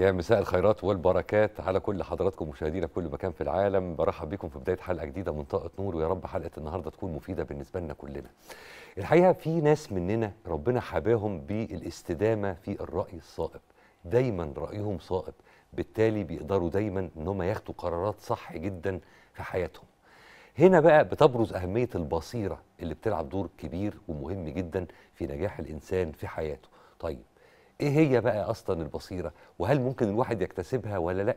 يا مساء الخيرات والبركات على كل حضراتكم مشاهدينا في كل مكان في العالم برحب بكم في بدايه حلقه جديده من طاقه نور ويا رب حلقه النهارده تكون مفيده بالنسبه لنا كلنا. الحقيقه في ناس مننا ربنا حباهم بالاستدامه في الراي الصائب، دايما رايهم صائب، بالتالي بيقدروا دايما ان هم ياخدوا قرارات صح جدا في حياتهم. هنا بقى بتبرز اهميه البصيره اللي بتلعب دور كبير ومهم جدا في نجاح الانسان في حياته. طيب ايه هي بقى اصلا البصيره وهل ممكن الواحد يكتسبها ولا لا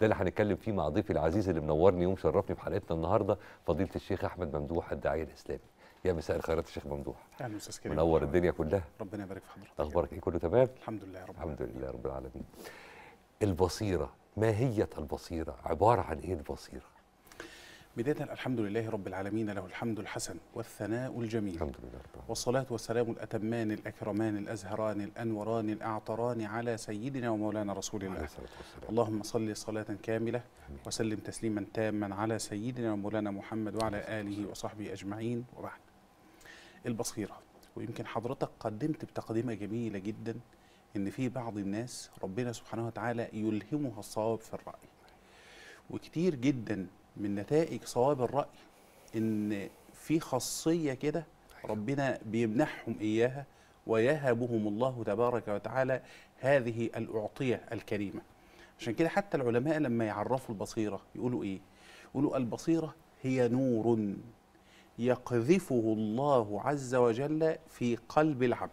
ده اللي هنتكلم فيه مع ضيفي العزيز اللي منورني ومشرفني في حلقتنا النهارده فضيله الشيخ احمد ممدوح الداعيه الاسلامي يا مساء الخيرات الشيخ ممدوح اهلا استاذ كريم منور الدنيا كلها ربنا يبارك في حضرتك اخبارك ايه كله تمام الحمد لله يا رب الحمد لله رب العالمين البصيره ما هي البصيره عباره عن ايه البصيره بداية الحمد لله رب العالمين له الحمد الحسن والثناء الجميل الحمد لله رب والصلاة والسلام الأتمان الأكرمان الأزهران الأنوران الأعطران على سيدنا ومولانا رسول الله اللهم صل صلاة كاملة وسلم تسليما تاما على سيدنا ومولانا محمد وعلى آله وصحبه أجمعين وبعد البصيرة ويمكن حضرتك قدمت بتقدمة جميلة جدا إن في بعض الناس ربنا سبحانه وتعالى يلهمها الصواب في الرأي وكتير جدا من نتائج صواب الرأي إن في خاصية كده أيوة. ربنا بيمنحهم إياها ويهبهم الله تبارك وتعالى هذه الأعطية الكريمة عشان كده حتى العلماء لما يعرفوا البصيرة يقولوا إيه؟ يقولوا البصيرة هي نور يقذفه الله عز وجل في قلب العبد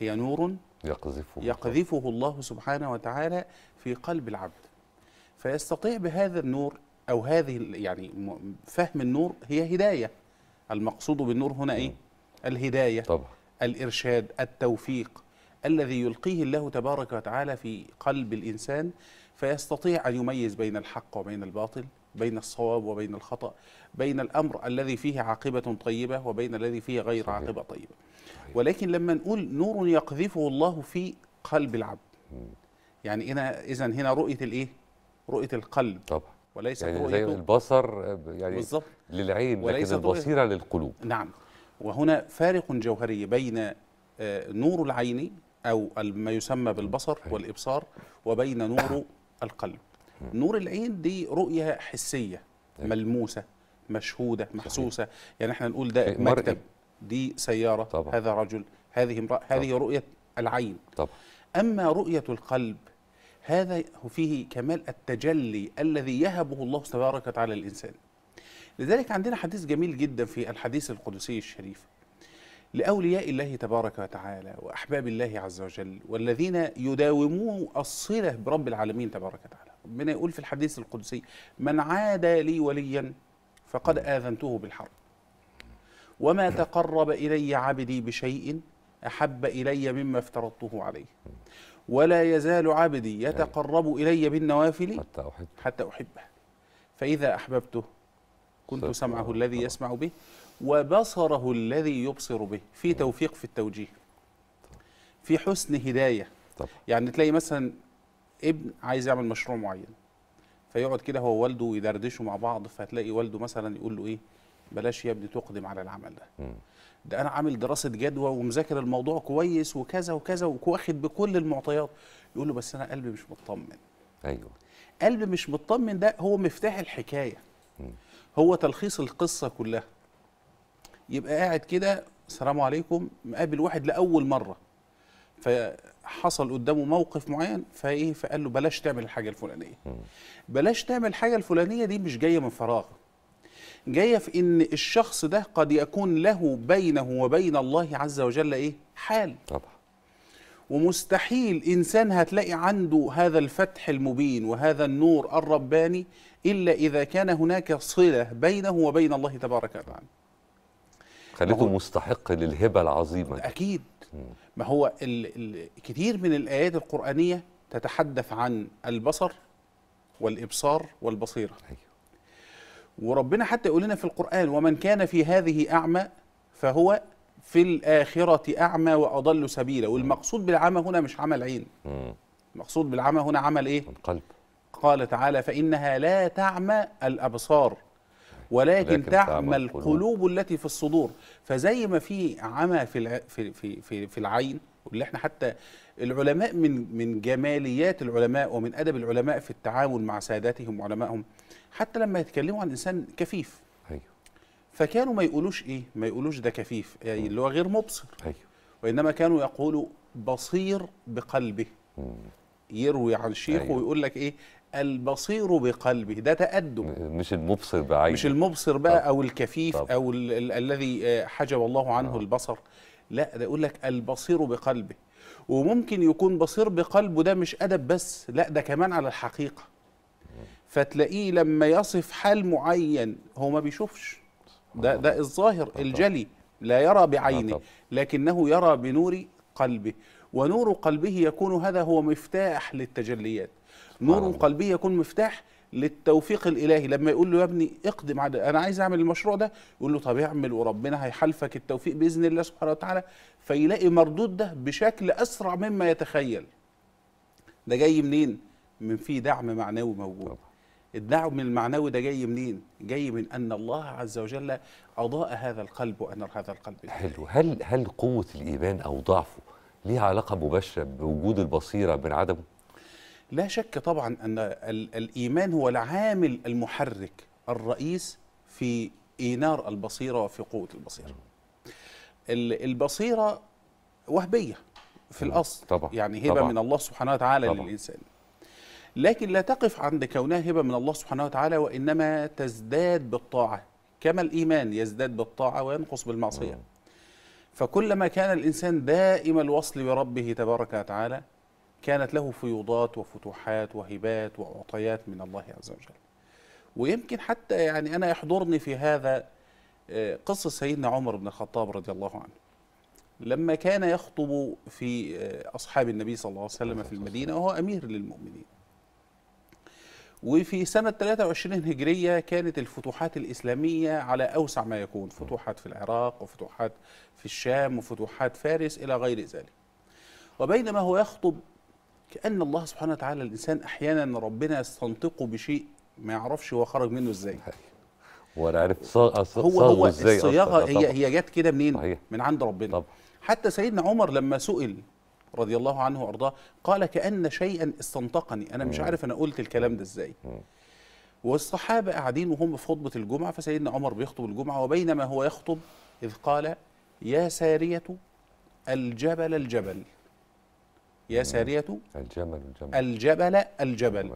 هي نور يقذفه, يقذفه الله سبحانه وتعالى في قلب العبد فيستطيع بهذا النور او هذه يعني فهم النور هي هدايه المقصود بالنور هنا ايه الهدايه طبعا الارشاد التوفيق الذي يلقيه الله تبارك وتعالى في قلب الانسان فيستطيع ان يميز بين الحق وبين الباطل بين الصواب وبين الخطأ بين الأمر الذي فيه عاقبة طيبة وبين الذي فيه غير صحيح. عاقبة طيبة صحيح. ولكن لما نقول نور يقذفه الله في قلب العبد يعني هنا إذا هنا رؤية الإيه؟ رؤية القلب طبعا وليست يعني زي البصر يعني بالظبط للعين لكن البصيرة رؤية. للقلوب نعم وهنا فارق جوهري بين آه، نور العين أو ما يسمى بالبصر والإبصار وبين نور القلب نور العين دي رؤية حسية أيوة. ملموسة مشهودة محسوسة يعني احنا نقول ده مكتب دي سيارة طبعا. هذا رجل هذه امرأة هذه رؤية العين طبعا. أما رؤية القلب هذا فيه كمال التجلي الذي يهبه الله تبارك وتعالى للإنسان لذلك عندنا حديث جميل جدا في الحديث القدسي الشريف لأولياء الله تبارك وتعالى وأحباب الله عز وجل والذين يداومون الصلة برب العالمين تبارك وتعالى ربنا يقول في الحديث القدسي من عاد لي وليا فقد آذنته بالحرب وما تقرب إلي عبدي بشيء أحب إلي مما افترضته عليه ولا يزال عبدي أيوة. يتقرب إلي بالنوافل حتى أحبه حتى أحبه فإذا أحببته كنت سمعه آه. الذي آه. يسمع به وبصره الذي يبصر به في آه. توفيق في التوجيه في حسن هداية طبعا. يعني تلاقي مثلا ابن عايز يعمل مشروع معين فيقعد كده هو ووالده ويدردشوا مع بعض فتلاقي والده مثلا يقول له ايه بلاش يا ابني تقدم على العمل ده ده انا عامل دراسه جدوى ومذاكر الموضوع كويس وكذا وكذا واخد بكل المعطيات يقول له بس انا قلبي مش مطمن ايوه قلب مش مطمن ده هو مفتاح الحكايه هو تلخيص القصه كلها يبقى قاعد كده السلام عليكم مقابل واحد لاول مره فحصل قدامه موقف معين فايه فقال له بلاش تعمل الحاجه الفلانيه بلاش تعمل الحاجه الفلانيه دي مش جايه من فراغ جايه في ان الشخص ده قد يكون له بينه وبين الله عز وجل ايه حال طبعا ومستحيل انسان هتلاقي عنده هذا الفتح المبين وهذا النور الرباني الا اذا كان هناك صله بينه وبين الله تبارك وتعالى خليته مستحق للهبه العظيمه اكيد ما هو ال ال كثير من الايات القرانيه تتحدث عن البصر والابصار والبصيره أيوه. وربنا حتى يقول لنا في القرآن ومن كان في هذه أعمى فهو في الآخرة أعمى وأضل سبيلا والمقصود بالعمى هنا مش عمى العين المقصود بالعمى هنا عمل إيه؟ القلب قال تعالى فإنها لا تعمى الأبصار ولكن تعمى القلوب التي في الصدور فزي ما في عمى في في في في العين واللي احنا حتى العلماء من من جماليات العلماء ومن ادب العلماء في التعامل مع ساداتهم وعلمائهم حتى لما يتكلموا عن انسان كفيف ايوه فكانوا ما يقولوش ايه ما يقولوش ده كفيف يعني اللي هو غير مبصر ايوه وانما كانوا يقولوا بصير بقلبه يروي عن شيخه أيوة. ويقول لك ايه البصير بقلبه ده تأدب مش المبصر بعينه مش المبصر بقى طب. او الكفيف طب. او ال ال الذي آه، حجب الله عنه آه. البصر لا ده يقول لك البصير بقلبه وممكن يكون بصير بقلبه ده مش ادب بس لا ده كمان على الحقيقه فتلاقيه لما يصف حال معين هو ما بيشوفش ده ده الظاهر الجلي لا يرى بعينه لكنه يرى بنور قلبه ونور قلبه يكون هذا هو مفتاح للتجليات نور قلبه يكون مفتاح للتوفيق الالهي لما يقول له يا ابني اقدم على انا عايز اعمل المشروع ده يقول له طب اعمل وربنا هيحالفك التوفيق باذن الله سبحانه وتعالى فيلاقي مردود ده بشكل اسرع مما يتخيل ده جاي منين من في دعم معنوي موجود طبعا. الدعم المعنوي ده جاي منين؟ جاي من ان الله عز وجل اضاء هذا القلب وانر هذا القلب. حلو، هل هل قوه الايمان او ضعفه ليها علاقه مباشره بوجود البصيره من عدمه؟ لا شك طبعا ان الايمان هو العامل المحرك الرئيس في اينار البصيره وفي قوه البصيره. البصيره وهبيه في الاصل طبعا يعني هبه طبعًا من الله سبحانه وتعالى طبعًا للانسان. لكن لا تقف عند كونها هبة من الله سبحانه وتعالى وإنما تزداد بالطاعة كما الإيمان يزداد بالطاعة وينقص بالمعصية فكلما كان الإنسان دائم الوصل بربه تبارك وتعالى كانت له فيوضات وفتوحات وهبات وعطيات من الله عز وجل ويمكن حتى يعني أنا يحضرني في هذا آه، قصة سيدنا عمر بن الخطاب رضي الله عنه لما كان يخطب في آه، أصحاب النبي صلى الله عليه وسلم في المدينة وهو أمير للمؤمنين وفي سنة 23 هجرية كانت الفتوحات الإسلامية على أوسع ما يكون فتوحات في العراق وفتوحات في الشام وفتوحات فارس إلى غير ذلك وبينما هو يخطب كأن الله سبحانه وتعالى الإنسان أحيانا ربنا يستنطقه بشيء ما يعرفش هو خرج منه إزاي ولا صاغه صاغ هو هو الصياغة هي هي جت كده منين؟ صحيح. من عند ربنا طبعا. حتى سيدنا عمر لما سئل رضي الله عنه وارضاه قال كان شيئا استنطقني انا مش عارف انا قلت الكلام ده ازاي والصحابه قاعدين وهم في خطبه الجمعه فسيدنا عمر بيخطب الجمعه وبينما هو يخطب اذ قال يا ساريه الجبل الجبل يا ساريه الجبل الجبل الجبل الجبل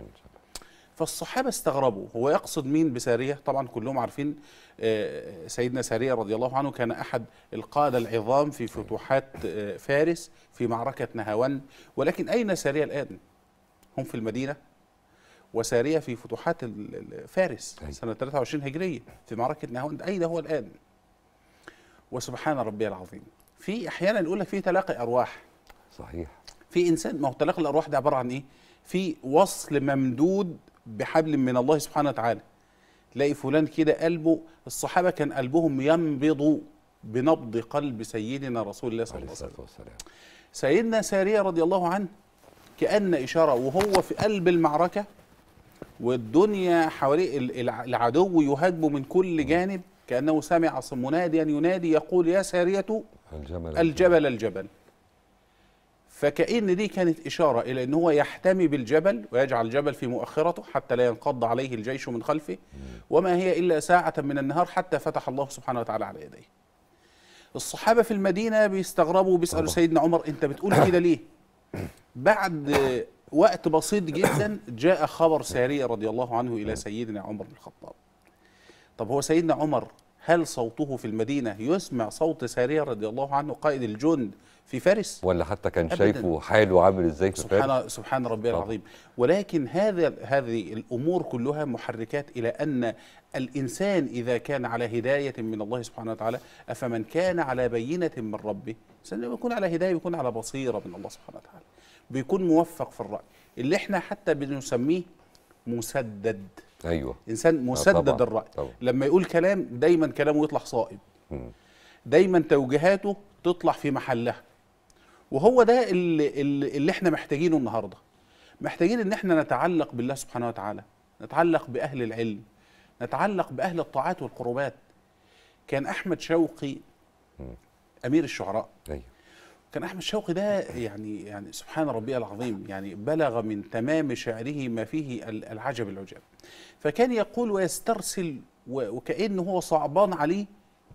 فالصحابه استغربوا هو يقصد مين بساريه طبعا كلهم عارفين آه، سيدنا سارية رضي الله عنه كان أحد القادة العظام في فتوحات آه، فارس في معركة نهاوند ولكن أين سارية الآن؟ هم في المدينة وسارية في فتوحات فارس سنة 23 هجرية في معركة نهاوند أين هو الآن؟ وسبحان ربي العظيم في أحيانا يقول لك في تلاقي أرواح صحيح في إنسان ما هو تلاقي الأرواح ده عبارة عن إيه؟ في وصل ممدود بحبل من الله سبحانه وتعالى تلاقي فلان كده قلبه الصحابه كان قلبهم ينبض بنبض قلب سيدنا رسول الله صلى الله عليه وسلم سيدنا ساريه رضي الله عنه كان اشاره وهو في قلب المعركه والدنيا حواليه العدو يهاجمه من كل جانب كانه سمع مناديا ينادي يقول يا ساريه الجبل الجبل, الجبل. فكأن دي كانت إشارة إلى أن هو يحتمي بالجبل ويجعل الجبل في مؤخرته حتى لا ينقض عليه الجيش من خلفه وما هي إلا ساعة من النهار حتى فتح الله سبحانه وتعالى على يديه الصحابة في المدينة بيستغربوا وبيسألوا سيدنا عمر أنت بتقول كده ليه بعد وقت بسيط جدا جاء خبر سارية رضي الله عنه إلى سيدنا عمر بن الخطاب طب هو سيدنا عمر هل صوته في المدينة يسمع صوت سارية رضي الله عنه قائد الجند في فارس ولا حتى كان أبداً. شايفه حاله عامل ازاي في سبحان فارس سبحان ربي العظيم ولكن هذا هذه الامور كلها محركات الى ان الانسان اذا كان على هدايه من الله سبحانه وتعالى افمن كان على بينه من ربه لما على هدايه بيكون على بصيره من الله سبحانه وتعالى بيكون موفق في الراي اللي احنا حتى بنسميه مسدد ايوه انسان آه، مسدد طبعًا. الراي طبعًا. لما يقول كلام دايما كلامه يطلع صائب دايما توجيهاته تطلع في محلها وهو ده اللي, اللي احنا محتاجينه النهارده محتاجين ان احنا نتعلق بالله سبحانه وتعالى نتعلق باهل العلم نتعلق باهل الطاعات والقربات كان احمد شوقي امير الشعراء أيوه. كان احمد شوقي ده يعني يعني سبحان ربي العظيم يعني بلغ من تمام شعره ما فيه العجب العجاب فكان يقول ويسترسل وكأنه هو صعبان عليه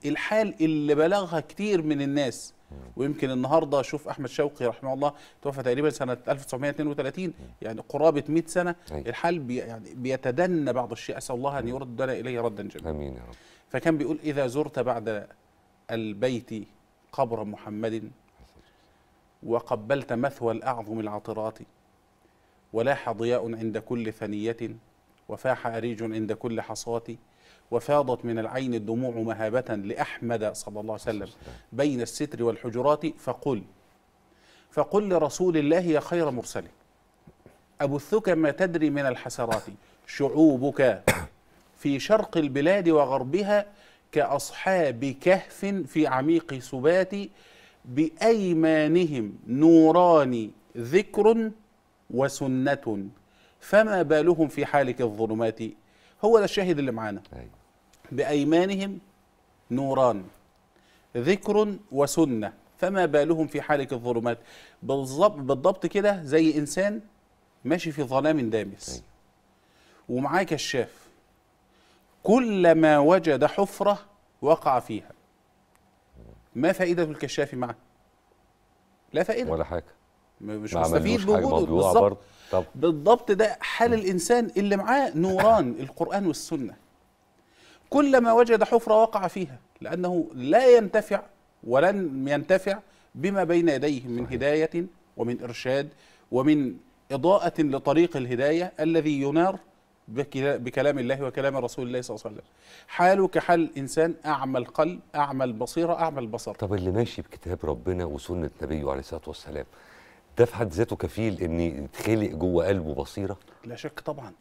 الحال اللي بلغها كتير من الناس ويمكن النهارده اشوف احمد شوقي رحمه الله توفى تقريبا سنه 1932 يعني قرابه 100 سنه الحال بي يعني بيتدنى بعض الشيء اسال الله ان يردنا اليه ردا جميلا امين يا رب فكان بيقول اذا زرت بعد البيت قبر محمد وقبلت مثوى الاعظم العطرات ولاح ضياء عند كل ثنيه وفاح اريج عند كل حصاه وفاضت من العين الدموع مهابة لأحمد صلى الله عليه وسلم بين الستر والحجرات فقل فقل لرسول الله يا خير مرسل أبثك ما تدري من الحسرات شعوبك في شرق البلاد وغربها كأصحاب كهف في عميق سبات بأيمانهم نوران ذكر وسنة فما بالهم في حالك الظلمات هو ده الشاهد اللي معانا أيوة. بأيمانهم نوران ذكر وسنة فما بالهم في حالك الظلمات بالظبط, بالضبط كده زي إنسان ماشي في ظلام دامس طيب. ومعاه كشاف كلما وجد حفرة وقع فيها ما فائدة الكشاف معاه لا فائدة ولا حاجة مش مستفيد بوجوده بالظبط بالضبط ده حال الإنسان اللي معاه نوران القرآن والسنة كلما وجد حفرة وقع فيها لأنه لا ينتفع ولن ينتفع بما بين يديه من صحيح. هداية ومن إرشاد ومن إضاءة لطريق الهداية الذي ينار بكلام الله وكلام رسول الله صلى الله عليه وسلم حاله كحال إنسان أعمى القلب أعمى البصيرة أعمى البصر طب اللي ماشي بكتاب ربنا وسنة نبيه عليه الصلاة والسلام ده في حد ذاته كفيل ان يتخلق جوه قلبه بصيره؟ لا شك طبعا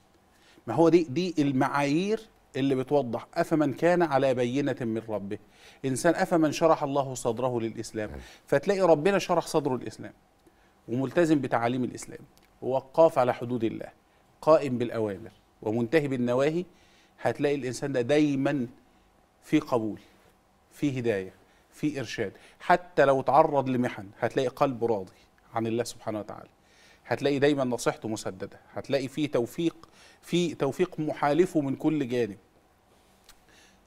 ما هو دي دي المعايير اللي بتوضح أفمن كان على بينة من ربه إنسان أفمن شرح الله صدره للإسلام نعم. فتلاقي ربنا شرح صدره الإسلام وملتزم بتعاليم الإسلام ووقاف على حدود الله قائم بالأوامر ومنتهي بالنواهي هتلاقي الإنسان ده دايما في قبول في هداية في إرشاد حتى لو تعرض لمحن هتلاقي قلبه راضي عن الله سبحانه وتعالى هتلاقي دايما نصيحته مسددة هتلاقي فيه توفيق في توفيق محالفه من كل جانب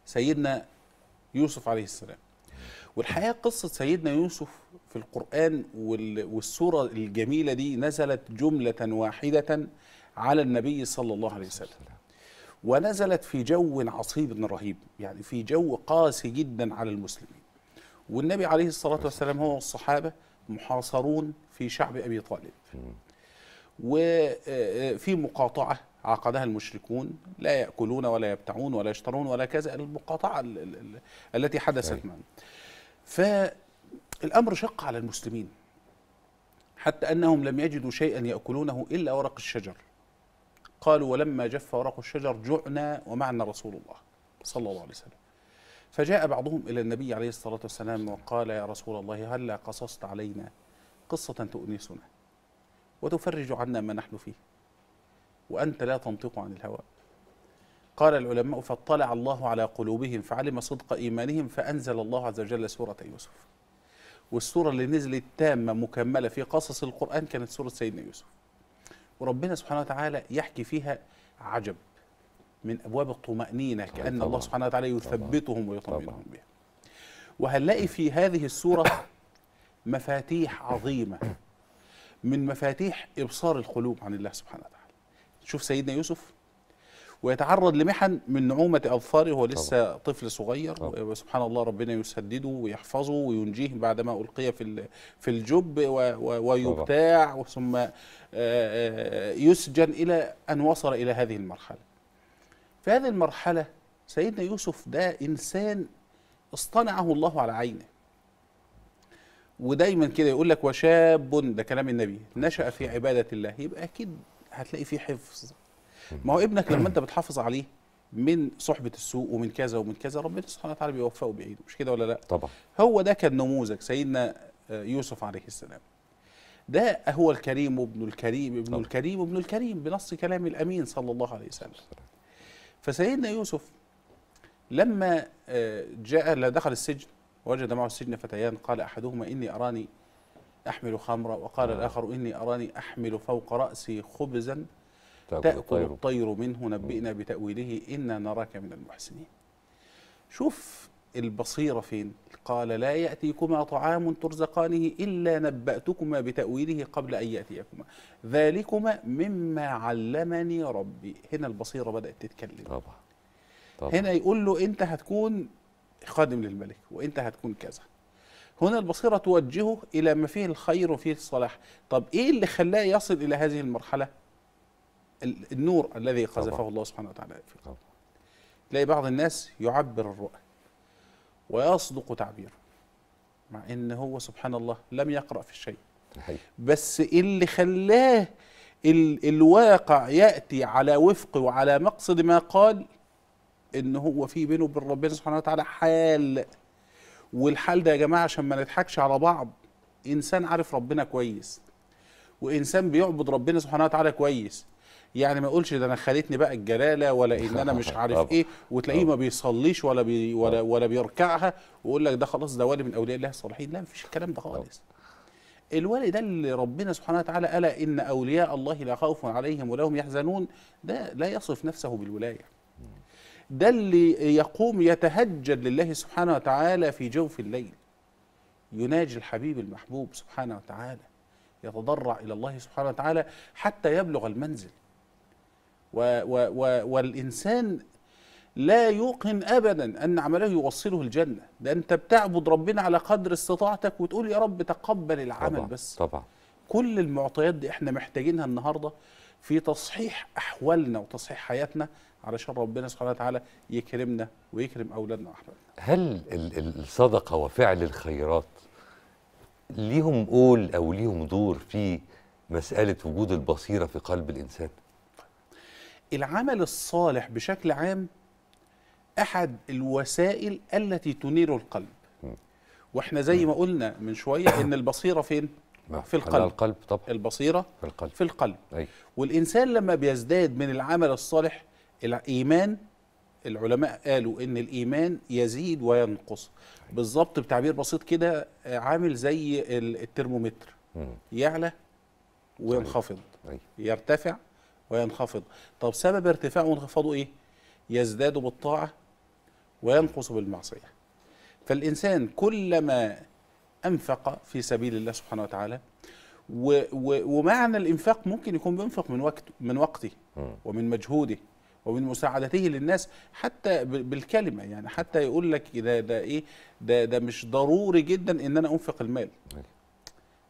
سيدنا يوسف عليه السلام والحقيقه قصه سيدنا يوسف في القران والسوره الجميله دي نزلت جمله واحده على النبي صلى الله عليه وسلم ونزلت في جو عصيب رهيب يعني في جو قاسي جدا على المسلمين والنبي عليه الصلاة والسلام هو والصحابة محاصرون في شعب أبي طالب وفي آه، آه، مقاطعة عقدها المشركون لا يأكلون ولا يبتعون ولا يشترون ولا كذا المقاطعة التي حدثت طيب. معهم فالأمر شق على المسلمين حتى أنهم لم يجدوا شيئا يأكلونه إلا ورق الشجر قالوا ولما جف ورق الشجر جعنا ومعنا رسول الله صلى الله عليه وسلم فجاء بعضهم إلى النبي عليه الصلاة والسلام وقال يا رسول الله هلا قصصت علينا قصة تؤنسنا وتفرج عنا ما نحن فيه وأنت لا تنطق عن الهوى قال العلماء فاطلع الله على قلوبهم فعلم صدق إيمانهم فأنزل الله عز وجل سورة يوسف والسورة اللي نزلت تامة مكملة في قصص القرآن كانت سورة سيدنا يوسف وربنا سبحانه وتعالى يحكي فيها عجب من أبواب الطمأنينة كأن طبعا. الله سبحانه وتعالى يثبتهم ويطمئنهم بها وهنلاقي في هذه السورة مفاتيح عظيمة من مفاتيح إبصار القلوب عن الله سبحانه وتعالى شوف سيدنا يوسف ويتعرض لمحن من نعومة أظفاره وهو لسه طبعا. طفل صغير طبعا. وسبحان الله ربنا يسدده ويحفظه وينجيه بعدما ألقي في في الجب ويبتاع وثم آه، آه، يسجن إلى أن وصل إلى هذه المرحلة في هذه المرحلة سيدنا يوسف ده إنسان اصطنعه الله على عينه ودايما كده يقول لك وشاب ده كلام النبي نشأ في عبادة الله يبقى أكيد هتلاقي فيه حفظ ما هو ابنك لما انت بتحافظ عليه من صحبه السوق ومن كذا ومن كذا ربنا سبحانه وتعالى بيوفقه وبيعيده مش كده ولا لا طبعا هو ده كان نموذج سيدنا آه، يوسف عليه السلام ده هو الكريم ابن الكريم ابن طبعا. الكريم ابن الكريم بنص كلام الامين صلى الله عليه وسلم فسيدنا يوسف لما آه، جاء دخل السجن وجد معه السجن فتيان قال احدهما اني اراني أحمل خمرة وقال نعم. الآخر إني أراني أحمل فوق رأسي خبزا تأكل الطير, الطير منه نعم. نبئنا بتأويله إنا نراك من المحسنين شوف البصيرة فين قال لا يأتيكما طعام ترزقانه إلا نبأتكما بتأويله قبل أن يأتيكما ذلكما مما علمني ربي هنا البصيرة بدأت تتكلم طبعا. طبعا. هنا يقول له أنت هتكون خادم للملك وأنت هتكون كذا هنا البصيرة توجهه إلى ما فيه الخير وفيه الصلاح طب إيه اللي خلاه يصل إلى هذه المرحلة النور الذي قذفه الله سبحانه وتعالى في قلبه تلاقي بعض الناس يعبر الرؤى ويصدق تعبيره مع ان هو سبحان الله لم يقرا في الشيء بس اللي خلاه ال الواقع ياتي على وفق وعلى مقصد ما قال ان هو في بينه وبين ربنا سبحانه وتعالى حال والحال ده يا جماعه عشان ما نضحكش على بعض انسان عارف ربنا كويس وانسان بيعبد ربنا سبحانه وتعالى كويس يعني ما يقولش ده انا خالتني بقى الجلاله ولا ان انا مش عارف ايه وتلاقيه ما بيصليش ولا بي ولا ولا بيركعها ويقول لك ده خلاص ده ولي من اولياء الله الصالحين لا مفيش الكلام ده خالص الولي ده اللي ربنا سبحانه وتعالى ألا إن أولياء الله لا خوف عليهم ولا هم يحزنون ده لا يصف نفسه بالولاية ده اللي يقوم يتهجد لله سبحانه وتعالى في جوف الليل يناجي الحبيب المحبوب سبحانه وتعالى يتضرع إلى الله سبحانه وتعالى حتى يبلغ المنزل و و و والإنسان لا يوقن أبدا أن عمله يوصله الجنة ده أنت بتعبد ربنا على قدر استطاعتك وتقول يا رب تقبل العمل طبعا بس طبعا كل المعطيات دي احنا محتاجينها النهاردة في تصحيح أحوالنا وتصحيح حياتنا علشان ربنا سبحانه وتعالى يكرمنا ويكرم أولادنا أحرار هل الصدقة وفعل الخيرات ليهم قول أو ليهم دور في مسألة وجود البصيرة في قلب الإنسان العمل الصالح بشكل عام أحد الوسائل التي تنير القلب واحنا زي ما قلنا من شويه ان البصيره فين في القلب القلب طبعا البصيره في القلب في القلب أي. والانسان لما بيزداد من العمل الصالح الايمان العلماء قالوا ان الايمان يزيد وينقص بالظبط بتعبير بسيط كده آه، عامل زي الترمومتر يعلى وينخفض أيوة. يرتفع وينخفض طب سبب ارتفاعه وانخفاضه ايه يزداد بالطاعه وينقص بالمعصيه فالانسان كلما انفق في سبيل الله سبحانه وتعالى و ومعنى الانفاق ممكن يكون بينفق من وقت من وقته ومن مجهوده ومن مساعدته للناس حتى بالكلمه يعني حتى يقول لك ده ده ايه ده ده مش ضروري جدا ان انا انفق المال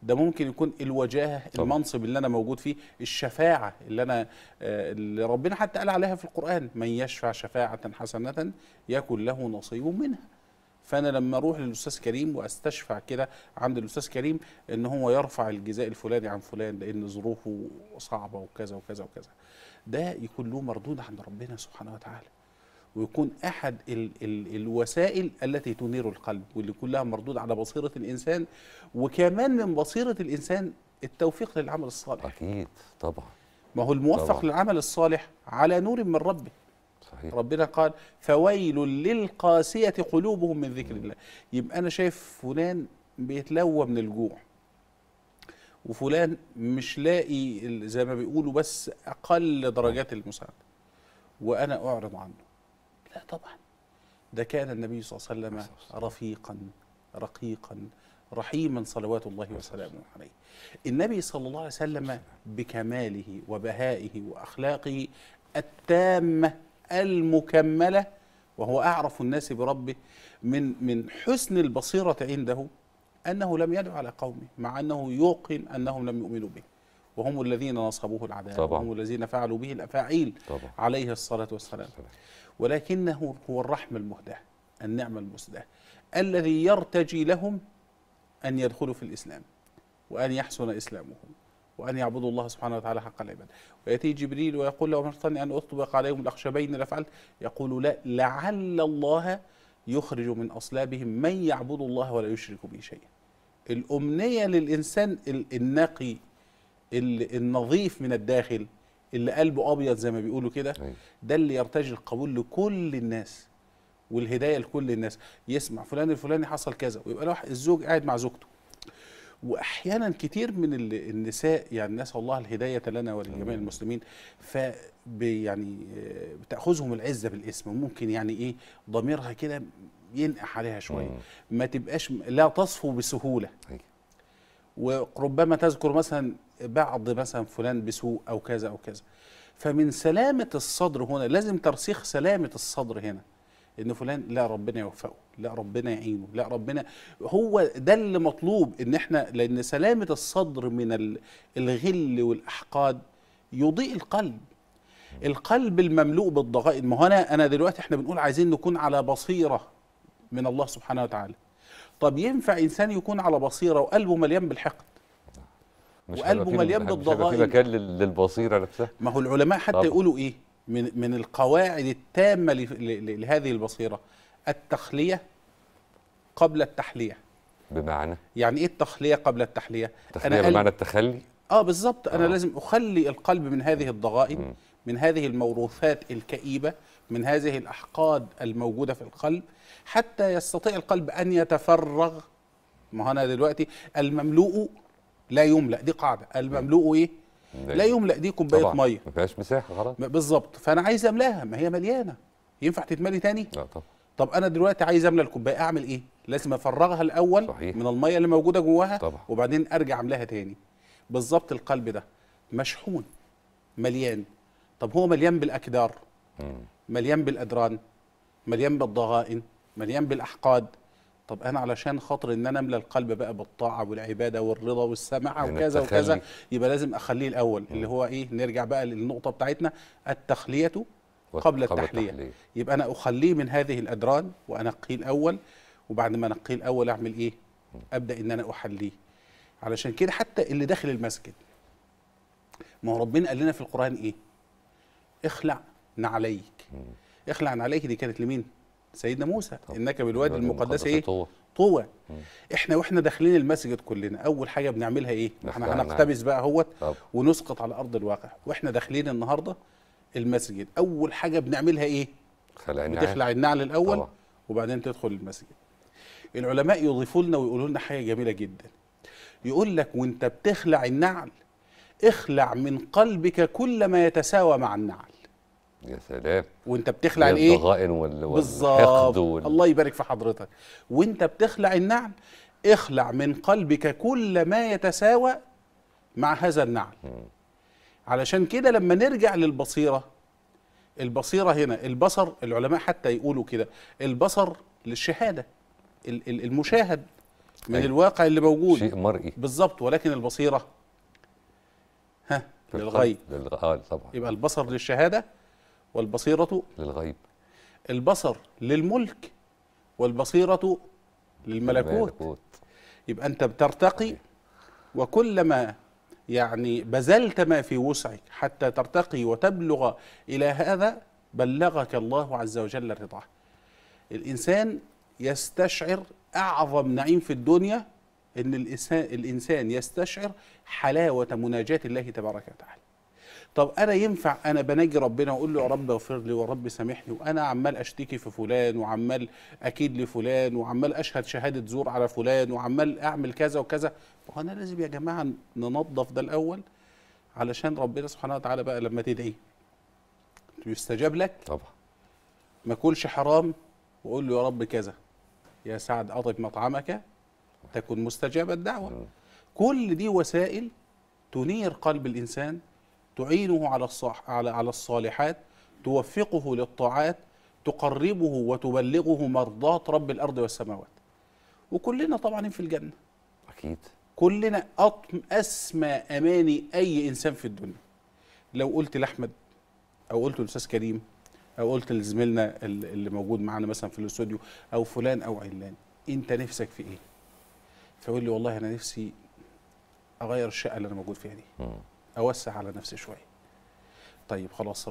ده ممكن يكون الوجاهه المنصب اللي انا موجود فيه الشفاعه اللي انا آه، اللي ربنا حتى قال عليها في القران من يشفع شفاعه حسنه يكن له نصيب منها فانا لما اروح للاستاذ كريم واستشفع كده عند الاستاذ كريم ان هو يرفع الجزاء الفلاني عن فلان لان ظروفه صعبه وكذا وكذا وكذا ده يكون له مردود عند ربنا سبحانه وتعالى ويكون احد الـ الـ الوسائل التي تنير القلب واللي كلها مردود على بصيره الانسان وكمان من بصيره الانسان التوفيق للعمل الصالح اكيد طبعا ما هو الموفق طبعا. للعمل الصالح على نور من ربه صحيح. ربنا قال فويل للقاسيه قلوبهم من ذكر الله يبقى انا شايف فلان بيتلوى من الجوع وفلان مش لاقي زي ما بيقولوا بس اقل درجات المساعده وانا اعرض عنه لا طبعا ده كان النبي صلى الله عليه وسلم رفيقا رقيقا رحيما صلوات الله وسلامه عليه النبي صلى الله عليه وسلم بكماله وبهائه واخلاقه التامه المكمله وهو اعرف الناس بربه من من حسن البصيره عنده أنه لم يدعو على قومه مع أنه يوقن أنهم لم يؤمنوا به وهم الذين نصبوه العذاب طبعا. وهم الذين فعلوا به الأفاعيل طبعا. عليه الصلاة والسلام طبعا. ولكنه هو الرحمة المهداة النعمة المسداة الذي يرتجي لهم أن يدخلوا في الإسلام وأن يحسن إسلامهم وأن يعبدوا الله سبحانه وتعالى حق العباد ويأتي جبريل ويقول لو أمرتني أن أطبق عليهم الأخشبين لفعلت يقول لا لعل الله يخرج من أصلابهم من يعبد الله ولا يشرك به شيئا الأمنية للإنسان النقي النظيف من الداخل اللي قلبه أبيض زي ما بيقولوا كده أيوة. ده اللي يرتجي القبول لكل الناس والهداية لكل الناس يسمع فلان الفلاني حصل كذا ويبقى الزوج قاعد مع زوجته واحيانا كتير من النساء يعني نسال الله الهدايه لنا ولجميع المسلمين ف يعني بتاخذهم العزه بالاسم ممكن يعني ايه ضميرها كده ينقح عليها شويه آه. ما تبقاش لا تصفو بسهوله أيوة. وربما تذكر مثلا بعض مثلا فلان بسوء او كذا او كذا فمن سلامه الصدر هنا لازم ترسيخ سلامه الصدر هنا ان فلان لا ربنا يوفقه لا ربنا يعينه لا ربنا هو ده اللي مطلوب ان احنا لان سلامه الصدر من الغل والاحقاد يضيء القلب القلب المملوء بالضغائن ما هو انا انا دلوقتي احنا بنقول عايزين نكون على بصيره من الله سبحانه وتعالى طب ينفع انسان يكون على بصيره وقلبه مليان بالحقد وقلبه مليان بالضغائن مش مكان للبصيره نفسها ما هو العلماء حتى طب. يقولوا ايه من من القواعد التامه لهذه البصيره التخليه قبل التحليه بمعنى يعني ايه التخليه قبل التحليه التخليه بمعنى التخلي اه بالظبط انا آه. لازم اخلي القلب من هذه الضغائن م. من هذه الموروثات الكئيبه من هذه الاحقاد الموجوده في القلب حتى يستطيع القلب ان يتفرغ ما انا دلوقتي المملوء لا يملا دي قاعده المملوء ايه لا يملأ دي كوبايه ميه ما فيهاش مساحه خلاص بالظبط فانا عايز املاها ما هي مليانه ينفع تتملي تاني؟ لا طبعا طب انا دلوقتي عايز أملأ الكوبايه اعمل ايه؟ لازم افرغها الاول صحيح. من الميه اللي موجوده جواها طبعا. وبعدين ارجع املاها تاني بالظبط القلب ده مشحون مليان طب هو مليان بالاكدار مم. مليان بالادران مليان بالضغائن مليان بالاحقاد طب انا علشان خاطر ان انا املى القلب بقى بالطاعه والعباده والرضا والسماعه يعني وكذا التخلي. وكذا يبقى لازم اخليه الاول اللي هو ايه نرجع بقى للنقطه بتاعتنا التخليه قبل التحليه التحلية. يبقى انا اخليه من هذه الادران وانقيه الاول وبعد ما انقيه الاول اعمل ايه ابدا ان انا احليه علشان كده حتى اللي داخل المسجد ما هو ربنا قال لنا في القران ايه اخلع نعليك اخلع نعليك دي كانت لمين سيدنا موسى انك بالوادي المقدس ايه طوى طوى احنا واحنا داخلين المسجد كلنا اول حاجه بنعملها ايه احنا هنقتبس بقى اهوت ونسقط على ارض الواقع واحنا داخلين النهارده المسجد اول حاجه بنعملها ايه بتخلع النعل الاول طبعا. وبعدين تدخل المسجد العلماء يضيفوا لنا ويقولوا لنا حاجه جميله جدا يقول لك وانت بتخلع النعل اخلع من قلبك كل ما يتساوى مع النعل يا سلام وانت بتخلع الايه الضغائن وال... والحقد وال... الله يبارك في حضرتك وانت بتخلع النعل اخلع من قلبك كل ما يتساوى مع هذا النعل م. علشان كده لما نرجع للبصيره البصيره هنا البصر العلماء حتى يقولوا كده البصر للشهاده المشاهد من أي. أيوة. الواقع اللي موجود شيء مرئي بالظبط ولكن البصيره ها للغيب للغ... آه، طبعا يبقى البصر للشهاده والبصيرة للغيب البصر للملك والبصيرة للملكوت الملكوت. يبقى أنت بترتقي وكلما يعني بذلت ما في وسعك حتى ترتقي وتبلغ إلى هذا بلغك الله عز وجل الرضا الإنسان يستشعر أعظم نعيم في الدنيا إن الإنسان يستشعر حلاوة مناجاة الله تبارك وتعالى طب انا ينفع انا بناجي ربنا واقول له يا رب اغفر لي ويا رب سامحني وانا عمال اشتكي في فلان وعمال اكيد لفلان وعمال اشهد شهاده زور على فلان وعمال اعمل كذا وكذا هو انا لازم يا جماعه ننظف ده الاول علشان ربنا سبحانه وتعالى بقى لما تدعي يستجاب لك طبعا ما كلش حرام وقول له يا رب كذا يا سعد اطب مطعمك تكن مستجاب الدعوه آه. كل دي وسائل تنير قلب الانسان تعينه على الصح على على الصالحات توفقه للطاعات تقربه وتبلغه مرضات رب الارض والسماوات وكلنا طبعا في الجنه اكيد كلنا أطم اسمى اماني اي انسان في الدنيا لو قلت لاحمد او قلت للاستاذ كريم او قلت لزميلنا اللي موجود معانا مثلا في الاستوديو او فلان او علان انت نفسك في ايه فيقول لي والله انا نفسي اغير الشقه اللي انا موجود فيها دي اوسع على نفسي شويه طيب خلاص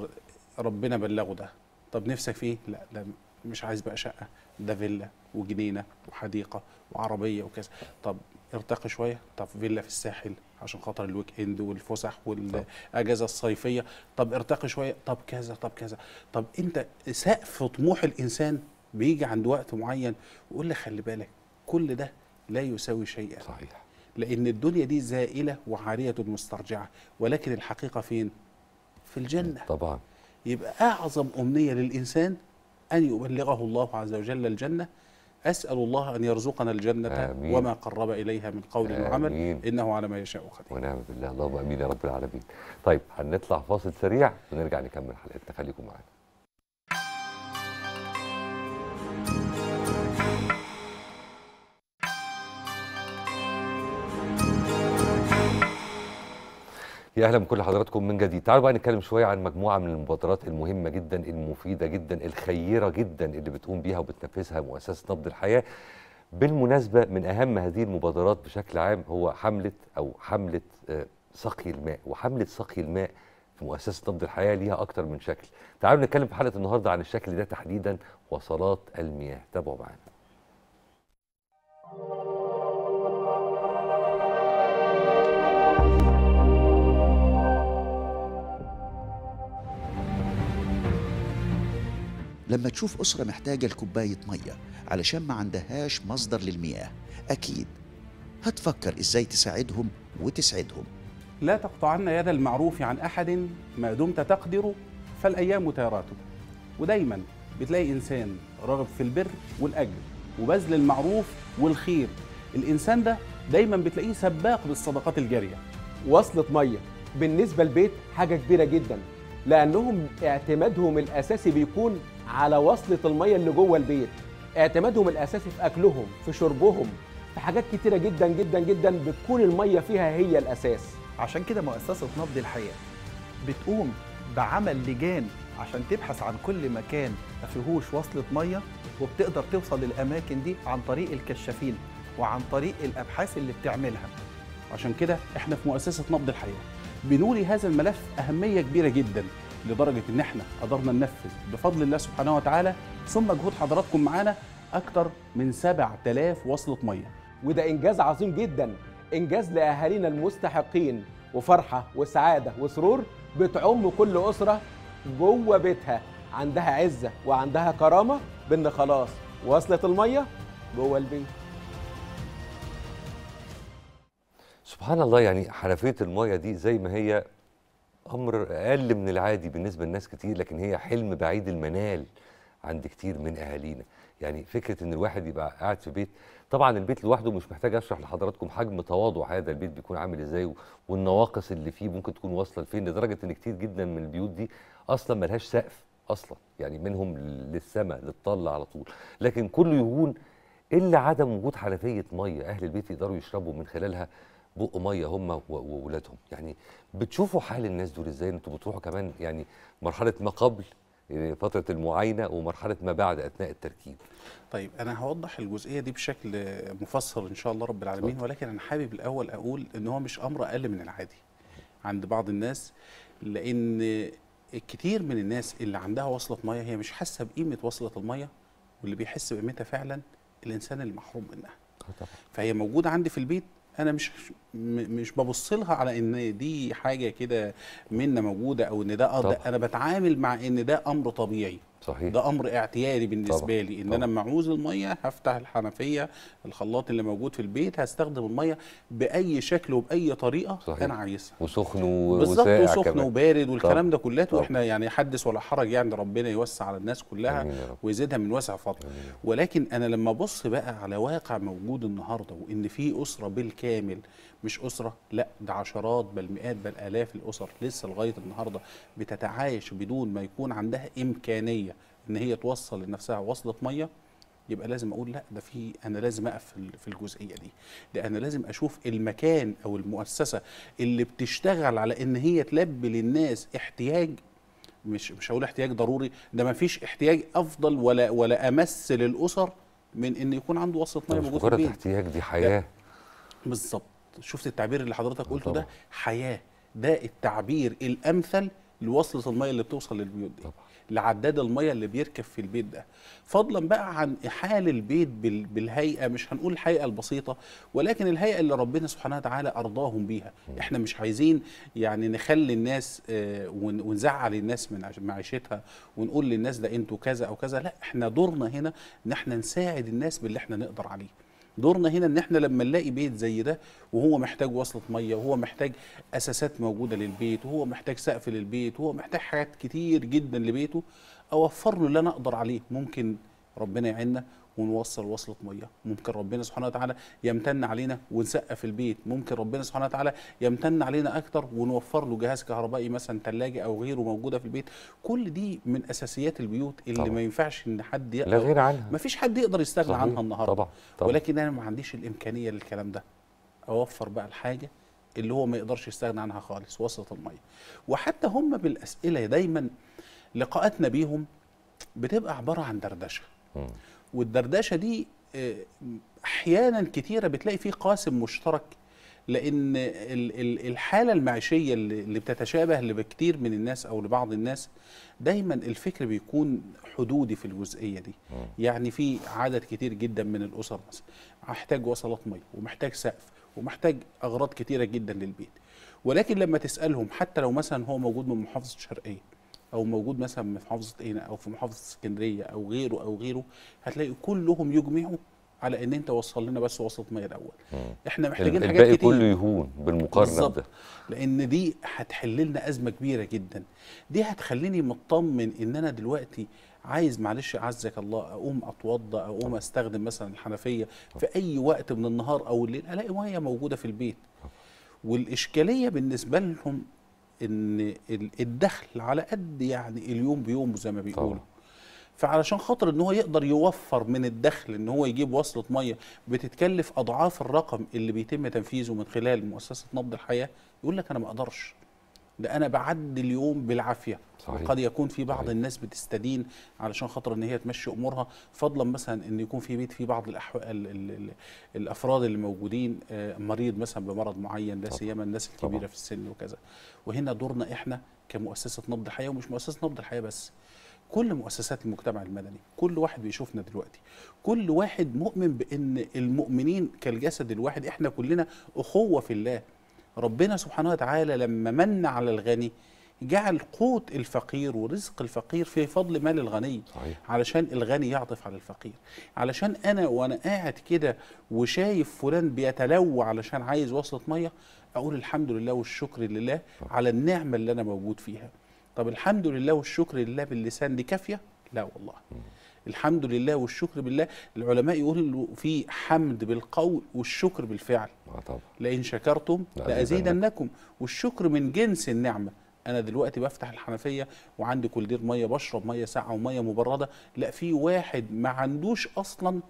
ربنا بلغه ده طب نفسك فيه لا ده مش عايز بقى شقه ده فيلا وجنينه وحديقه وعربيه وكذا طب ارتقي شويه طب فيلا في الساحل عشان خاطر الويك اند والفسح والاجازه الصيفيه طب ارتقي شويه طب كذا طب كذا طب انت سقف طموح الانسان بيجي عند وقت معين ويقول لي خلي بالك كل ده لا يساوي شيئا صحيح لأن الدنيا دي زائلة وعارية مسترجعة ولكن الحقيقة فين؟ في الجنة طبعا يبقى أعظم أمنية للإنسان أن يبلغه الله عز وجل الجنة أسأل الله أن يرزقنا الجنة آمين. وما قرب إليها من قول وعمل إنه على ما يشاء قدير ونعم بالله اللهم أمين يا رب العالمين طيب هنطلع فاصل سريع ونرجع نكمل حلقتنا خليكم معنا يا اهلا بكل حضراتكم من جديد تعالوا بقى نتكلم شويه عن مجموعه من المبادرات المهمه جدا المفيده جدا الخيره جدا اللي بتقوم بيها وبتنفذها مؤسسه نبض الحياه بالمناسبه من اهم هذه المبادرات بشكل عام هو حمله او حمله آه، سقي الماء وحمله سقي الماء في مؤسسه نبض الحياه ليها اكتر من شكل تعالوا نتكلم في حلقه النهارده عن الشكل ده تحديدا وصلات المياه تابعوا معانا لما تشوف أسرة محتاجة لكوباية مية علشان ما عندهاش مصدر للمياه أكيد هتفكر إزاي تساعدهم وتسعدهم لا تقطعن يد المعروف عن أحد ما دمت تقدر فالأيام تيراته ودايما بتلاقي إنسان راغب في البر والأجر وبذل المعروف والخير الإنسان ده دايما بتلاقيه سباق بالصدقات الجارية وصلة مية بالنسبة لبيت حاجة كبيرة جدا لأنهم اعتمادهم الأساسي بيكون على وصلة المية اللي جوه البيت اعتمادهم الأساسي في أكلهم في شربهم في حاجات كتيرة جدا جدا جدا بتكون المية فيها هي الأساس عشان كده مؤسسة نبض الحياة بتقوم بعمل لجان عشان تبحث عن كل مكان ما فيهوش وصلة مية وبتقدر توصل للأماكن دي عن طريق الكشافين وعن طريق الأبحاث اللي بتعملها عشان كده احنا في مؤسسة نبض الحياة بنولي هذا الملف أهمية كبيرة جداً لدرجه ان احنا قدرنا ننفذ بفضل الله سبحانه وتعالى ثم مجهود حضراتكم معانا اكثر من 7000 وصله ميه وده انجاز عظيم جدا انجاز لاهالينا المستحقين وفرحه وسعاده وسرور بتعم كل اسره جوه بيتها عندها عزه وعندها كرامه بان خلاص وصلت الميه جوه البيت سبحان الله يعني حنفيه الميه دي زي ما هي امر اقل من العادي بالنسبه لناس كتير لكن هي حلم بعيد المنال عند كتير من اهالينا يعني فكره ان الواحد يبقى قاعد في بيت طبعا البيت لوحده مش محتاج اشرح لحضراتكم حجم تواضع هذا البيت بيكون عامل ازاي والنواقص اللي فيه ممكن تكون واصله لفين لدرجه ان كتير جدا من البيوت دي اصلا ملهاش سقف اصلا يعني منهم للسماء للطل على طول لكن كله يهون الا عدم وجود حنفيه ميه اهل البيت يقدروا يشربوا من خلالها بق ميه هم واولادهم يعني بتشوفوا حال الناس دول ازاي انتوا بتروحوا كمان يعني مرحله ما قبل يعني فتره المعاينه ومرحله ما بعد اثناء التركيب طيب انا هوضح الجزئيه دي بشكل مفصل ان شاء الله رب العالمين صح. ولكن انا حابب الاول اقول ان هو مش امر اقل من العادي عند بعض الناس لان كتير من الناس اللي عندها وصله ميه هي مش حاسه بقيمه وصله الميه واللي بيحس بقيمتها فعلا الانسان اللي محروم منها آه فهي موجوده عندي في البيت انا مش مش ببص لها على ان دي حاجه كده منا موجوده او ان ده انا بتعامل مع ان ده امر طبيعي صحيح ده امر اعتيادي بالنسبه طبعا. لي ان طبعا. انا لما اعوز الميه هفتح الحنفيه الخلاط اللي موجود في البيت هستخدم الميه باي شكل وباي طريقه صحيح. انا عايزها وسخن وساقع بالظبط وسخن وبارد والكلام ده كله واحنا يعني حدث ولا حرج يعني ربنا يوسع على الناس كلها ويزيدها من وسع فضله ولكن انا لما ابص بقى على واقع موجود النهارده وان في اسره بالكامل مش اسره لا ده عشرات بل مئات بل الاف الاسر لسه لغايه النهارده بتتعايش بدون ما يكون عندها امكانيه ان هي توصل لنفسها وصله ميه يبقى لازم اقول لا ده في انا لازم اقف في الجزئيه دي ده انا لازم اشوف المكان او المؤسسه اللي بتشتغل على ان هي تلبي للناس احتياج مش مش هقول احتياج ضروري ده ما فيش احتياج افضل ولا ولا امس للاسر من ان يكون عنده وصله ميه موجوده في البيت احتياج دي حياه بالظبط شفت التعبير اللي حضرتك آه، قلته ده حياه ده التعبير الامثل لوصله الميه اللي بتوصل للبيوت دي طبعا. لعداد الميه اللي بيركب في البيت ده فضلا بقى عن احال البيت بالهيئه مش هنقول الهيئه البسيطه ولكن الهيئه اللي ربنا سبحانه وتعالى ارضاهم بيها احنا مش عايزين يعني نخلي الناس آه، ونزعل الناس من معيشتها ونقول للناس ده انتوا كذا او كذا لا احنا دورنا هنا ان احنا نساعد الناس باللي احنا نقدر عليه دورنا هنا ان احنا لما نلاقي بيت زي ده وهو محتاج وصله ميه وهو محتاج اساسات موجوده للبيت وهو محتاج سقف للبيت وهو محتاج حاجات كتير جدا لبيته اوفر له اللي انا اقدر عليه ممكن ربنا يعيننا ونوصل وصله ميه ممكن ربنا سبحانه وتعالى يمتن علينا ونسقف البيت ممكن ربنا سبحانه وتعالى يمتن علينا اكتر ونوفر له جهاز كهربائي مثلا ثلاجه او غيره موجوده في البيت كل دي من اساسيات البيوت اللي طبعا. ما ينفعش ان حد يقدر لا غير عنها ما فيش حد يقدر يستغنى عنها النهارده طبعا. طبعا. ولكن انا ما عنديش الامكانيه للكلام ده اوفر بقى الحاجه اللي هو ما يقدرش يستغنى عنها خالص وسط الميه وحتى هم بالاسئله دايما لقاءاتنا بيهم بتبقى عباره عن دردشه والدردشه دي آه، احيانا كتيره بتلاقي فيه قاسم مشترك لان الحاله المعيشيه اللي بتتشابه لكتير من الناس او لبعض الناس دايما الفكر بيكون حدودي في الجزئيه دي آه. يعني في عدد كتير جدا من الاسر مثلا محتاج وصلات ميه ومحتاج سقف ومحتاج اغراض كتيره جدا للبيت ولكن لما تسالهم حتى لو مثلا هو موجود من محافظه شرقيه او موجود مثلا في محافظه هنا او في محافظه اسكندريه او غيره او غيره هتلاقي كلهم يجمعوا على ان انت وصل لنا بس وسط ميه الاول مم. احنا محتاجين حاجات كتير كله يهون بالمقارنه ده لان دي هتحل لنا ازمه كبيره جدا دي هتخليني مطمن ان انا دلوقتي عايز معلش اعزك الله اقوم اتوضى اقوم استخدم مثلا الحنفيه في اي وقت من النهار او الليل الاقي ميه موجوده في البيت والاشكاليه بالنسبه لهم ان الدخل على قد يعني اليوم بيومه زي ما بيقولوا فعلشان خاطر ان هو يقدر يوفر من الدخل ان هو يجيب وصله ميه بتتكلف اضعاف الرقم اللي بيتم تنفيذه من خلال مؤسسه نبض الحياه يقول لك انا ما اقدرش ده انا بعد اليوم بالعافيه صحيح. وقد يكون في بعض صحيح. الناس بتستدين علشان خاطر ان هي تمشي امورها فضلا مثلا ان يكون في بيت في بعض الأحو... ال... ال... الافراد اللي موجودين آه، مريض مثلا بمرض معين لا سيما الناس الكبيره طبعا. في السن وكذا وهنا دورنا احنا كمؤسسه نبض الحياه ومش مؤسسه نبض الحياه بس كل مؤسسات المجتمع المدني كل واحد بيشوفنا دلوقتي كل واحد مؤمن بان المؤمنين كالجسد الواحد احنا كلنا اخوه في الله ربنا سبحانه وتعالى لما من على الغني جعل قوت الفقير ورزق الفقير في فضل مال الغني صحيح. علشان الغني يعطف على الفقير علشان انا وانا قاعد كده وشايف فلان بيتلوى علشان عايز وصلة ميه اقول الحمد لله والشكر لله على النعمه اللي انا موجود فيها طب الحمد لله والشكر لله باللسان دي كافيه لا والله م. الحمد لله والشكر بالله العلماء يقولوا في حمد بالقول والشكر بالفعل آه، طبعا. لئن شكرتم لأزيدنكم والشكر من جنس النعمة انا دلوقتي بفتح الحنفيه وعندي كولدير ميه بشرب ميه ساقعه وميه مبرده لا في واحد ما عندوش اصلا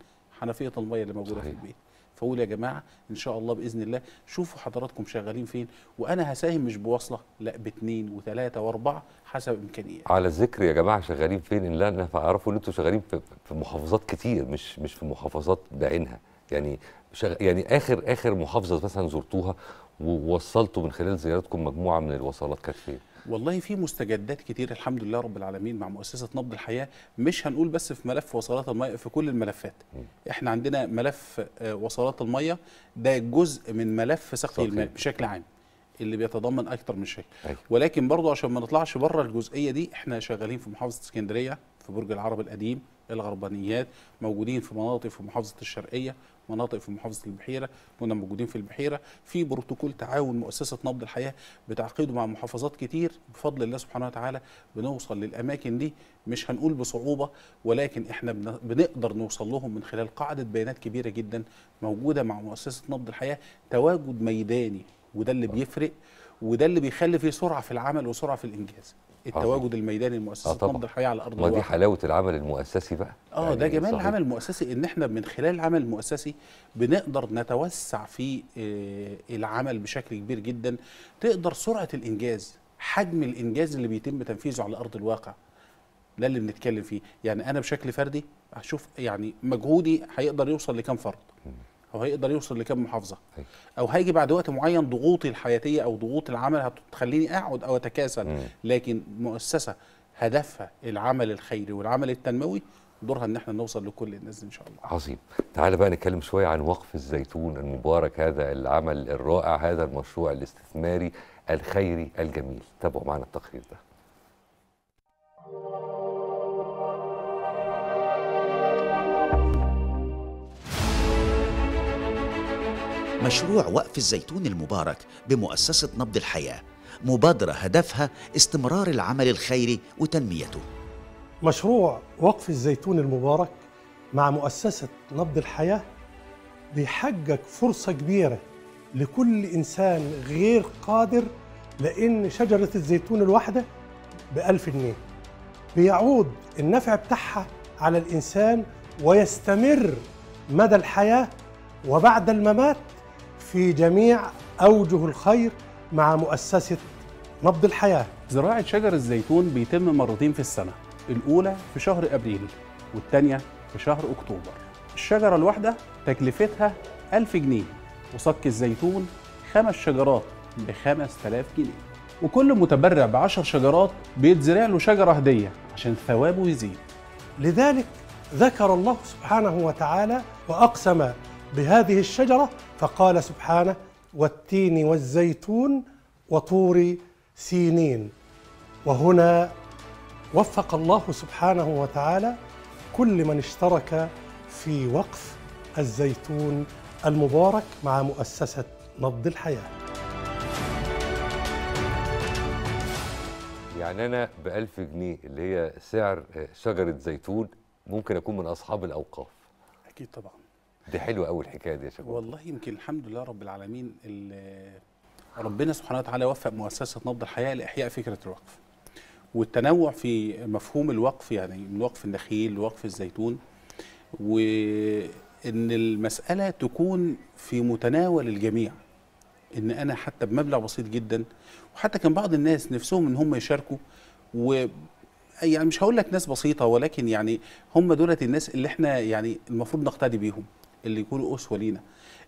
حنفيه الميه اللي موجوده في البيت فاقول يا جماعه ان شاء الله باذن الله شوفوا حضراتكم شغالين فين وانا هساهم مش بوصله لا باثنين وثلاثه واربعه حسب امكانياتي على ذكر يا جماعه شغالين فين اللي انا اعرفه ان أنتم شغالين في محافظات كتير مش مش في محافظات بعينها يعني شغ... يعني اخر اخر محافظه مثلا زرتوها ووصلتوا من خلال زيارتكم مجموعه من الوصلات كانت فين؟ والله في مستجدات كتير الحمد لله رب العالمين مع مؤسسه نبض الحياه مش هنقول بس في ملف وصلات الميه في كل الملفات احنا عندنا ملف آه، وصلات الميه ده جزء من ملف سقي الماء بشكل عام اللي بيتضمن اكتر من شيء أيوة. ولكن برضو عشان ما نطلعش بره الجزئيه دي احنا شغالين في محافظه اسكندريه في برج العرب القديم الغربانيات موجودين في مناطق في محافظه الشرقيه مناطق في محافظه البحيره كنا موجودين في البحيره في بروتوكول تعاون مؤسسه نبض الحياه بتعقيده مع محافظات كتير بفضل الله سبحانه وتعالى بنوصل للاماكن دي مش هنقول بصعوبه ولكن احنا بنقدر نوصل لهم من خلال قاعده بيانات كبيره جدا موجوده مع مؤسسه نبض الحياه تواجد ميداني وده اللي بيفرق وده اللي بيخلي فيه سرعه في العمل وسرعه في الانجاز آه. التواجد عظيم. الميداني لمؤسسه آه، نبض الحياه على ارض الواقع ما دي حلاوه العمل المؤسسي بقى اه يعني ده جمال صحيح. العمل المؤسسي ان احنا من خلال العمل المؤسسي بنقدر نتوسع في آه، العمل بشكل كبير جدا تقدر سرعه الانجاز حجم الانجاز اللي بيتم تنفيذه على ارض الواقع ده اللي بنتكلم فيه يعني انا بشكل فردي اشوف يعني مجهودي هيقدر يوصل لكام فرد هو هيقدر يوصل لكام محافظه أيوة. او هيجي بعد وقت معين ضغوطي الحياتيه او ضغوط العمل هتخليني اقعد او اتكاسل لكن مؤسسه هدفها العمل الخيري والعمل التنموي دورها ان احنا نوصل لكل الناس ان شاء الله عظيم تعالى بقى نتكلم شويه عن وقف الزيتون المبارك هذا العمل الرائع هذا المشروع الاستثماري الخيري الجميل تابعوا معنا التقرير ده مشروع وقف الزيتون المبارك بمؤسسة نبض الحياة مبادرة هدفها استمرار العمل الخيري وتنميته مشروع وقف الزيتون المبارك مع مؤسسة نبض الحياة بيحقق فرصة كبيرة لكل إنسان غير قادر لأن شجرة الزيتون الواحدة بألف جنيه بيعود النفع بتاعها على الإنسان ويستمر مدى الحياة وبعد الممات في جميع أوجه الخير مع مؤسسة نبض الحياة زراعة شجر الزيتون بيتم مرتين في السنة الأولى في شهر أبريل والثانية في شهر أكتوبر الشجرة الواحدة تكلفتها 1000 جنيه وصك الزيتون خمس شجرات ب 5000 جنيه وكل متبرع ب 10 شجرات بيتزرع له شجرة هدية عشان ثوابه يزيد لذلك ذكر الله سبحانه وتعالى وأقسم بهذه الشجرة فقال سبحانه والتين والزيتون وطور سينين وهنا وفق الله سبحانه وتعالى كل من اشترك في وقف الزيتون المبارك مع مؤسسة نبض الحياة يعني أنا بألف جنيه اللي هي سعر شجرة زيتون ممكن أكون من أصحاب الأوقاف أكيد طبعا دي حلوه قوي الحكايه دي يا شباب والله يمكن الحمد لله رب العالمين ربنا سبحانه وتعالى وفق مؤسسه نبض الحياه لاحياء فكره الوقف والتنوع في مفهوم الوقف يعني من وقف النخيل لوقف الزيتون وان المساله تكون في متناول الجميع ان انا حتى بمبلغ بسيط جدا وحتى كان بعض الناس نفسهم ان هم يشاركوا و يعني مش هقول لك ناس بسيطه ولكن يعني هم دولت الناس اللي احنا يعني المفروض نقتدي بيهم اللي يكونوا اسوه لينا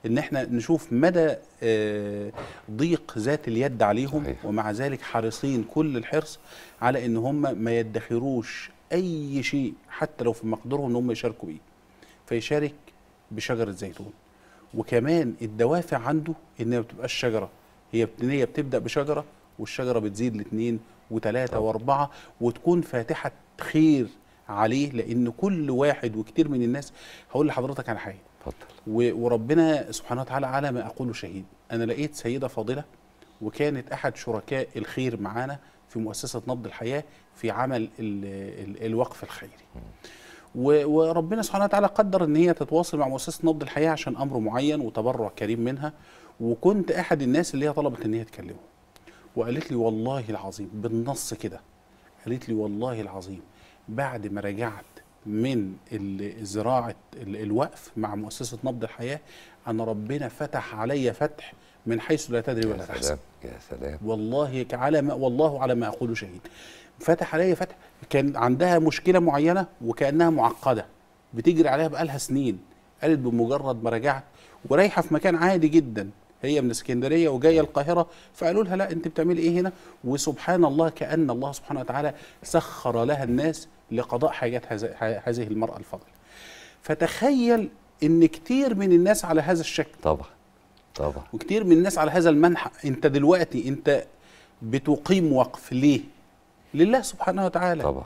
ان احنا نشوف مدى آه، ضيق ذات اليد عليهم صحيح. ومع ذلك حريصين كل الحرص على ان هم ما يدخروش اي شيء حتى لو في مقدورهم ان هم يشاركوا بيه فيشارك بشجره زيتون وكمان الدوافع عنده ان ما بتبقاش شجره هي هي بتبدا بشجره والشجره بتزيد لاثنين وثلاثه واربعه وتكون فاتحه خير عليه لان كل واحد وكتير من الناس هقول لحضرتك على حاجه اتفضل وربنا سبحانه وتعالى على ما اقول شهيد انا لقيت سيده فاضله وكانت احد شركاء الخير معانا في مؤسسه نبض الحياه في عمل الـ الـ الوقف الخيري وربنا سبحانه وتعالى قدر ان هي تتواصل مع مؤسسه نبض الحياه عشان امر معين وتبرع كريم منها وكنت احد الناس اللي هي طلبت ان هي تكلمه وقالت لي والله العظيم بالنص كده قالت لي والله العظيم بعد ما رجعت من زراعه الوقف مع مؤسسه نبض الحياه انا ربنا فتح عليا فتح من حيث لا تدري ولا تحسب يا سلام والله على ما والله على ما اقول شهيد فتح عليا فتح كان عندها مشكله معينه وكانها معقده بتجري عليها بقالها سنين قالت بمجرد ما رجعت ورايحه في مكان عادي جدا هي من اسكندريه وجايه القاهره فقالوا لها لا انت بتعملي ايه هنا وسبحان الله كان الله سبحانه وتعالى سخر لها الناس لقضاء حاجات هذه المرأة الفاضلة فتخيل ان كتير من الناس على هذا الشكل طبعا طبعا وكتير من الناس على هذا المنحى انت دلوقتي انت بتقيم وقف ليه لله سبحانه وتعالى طبعا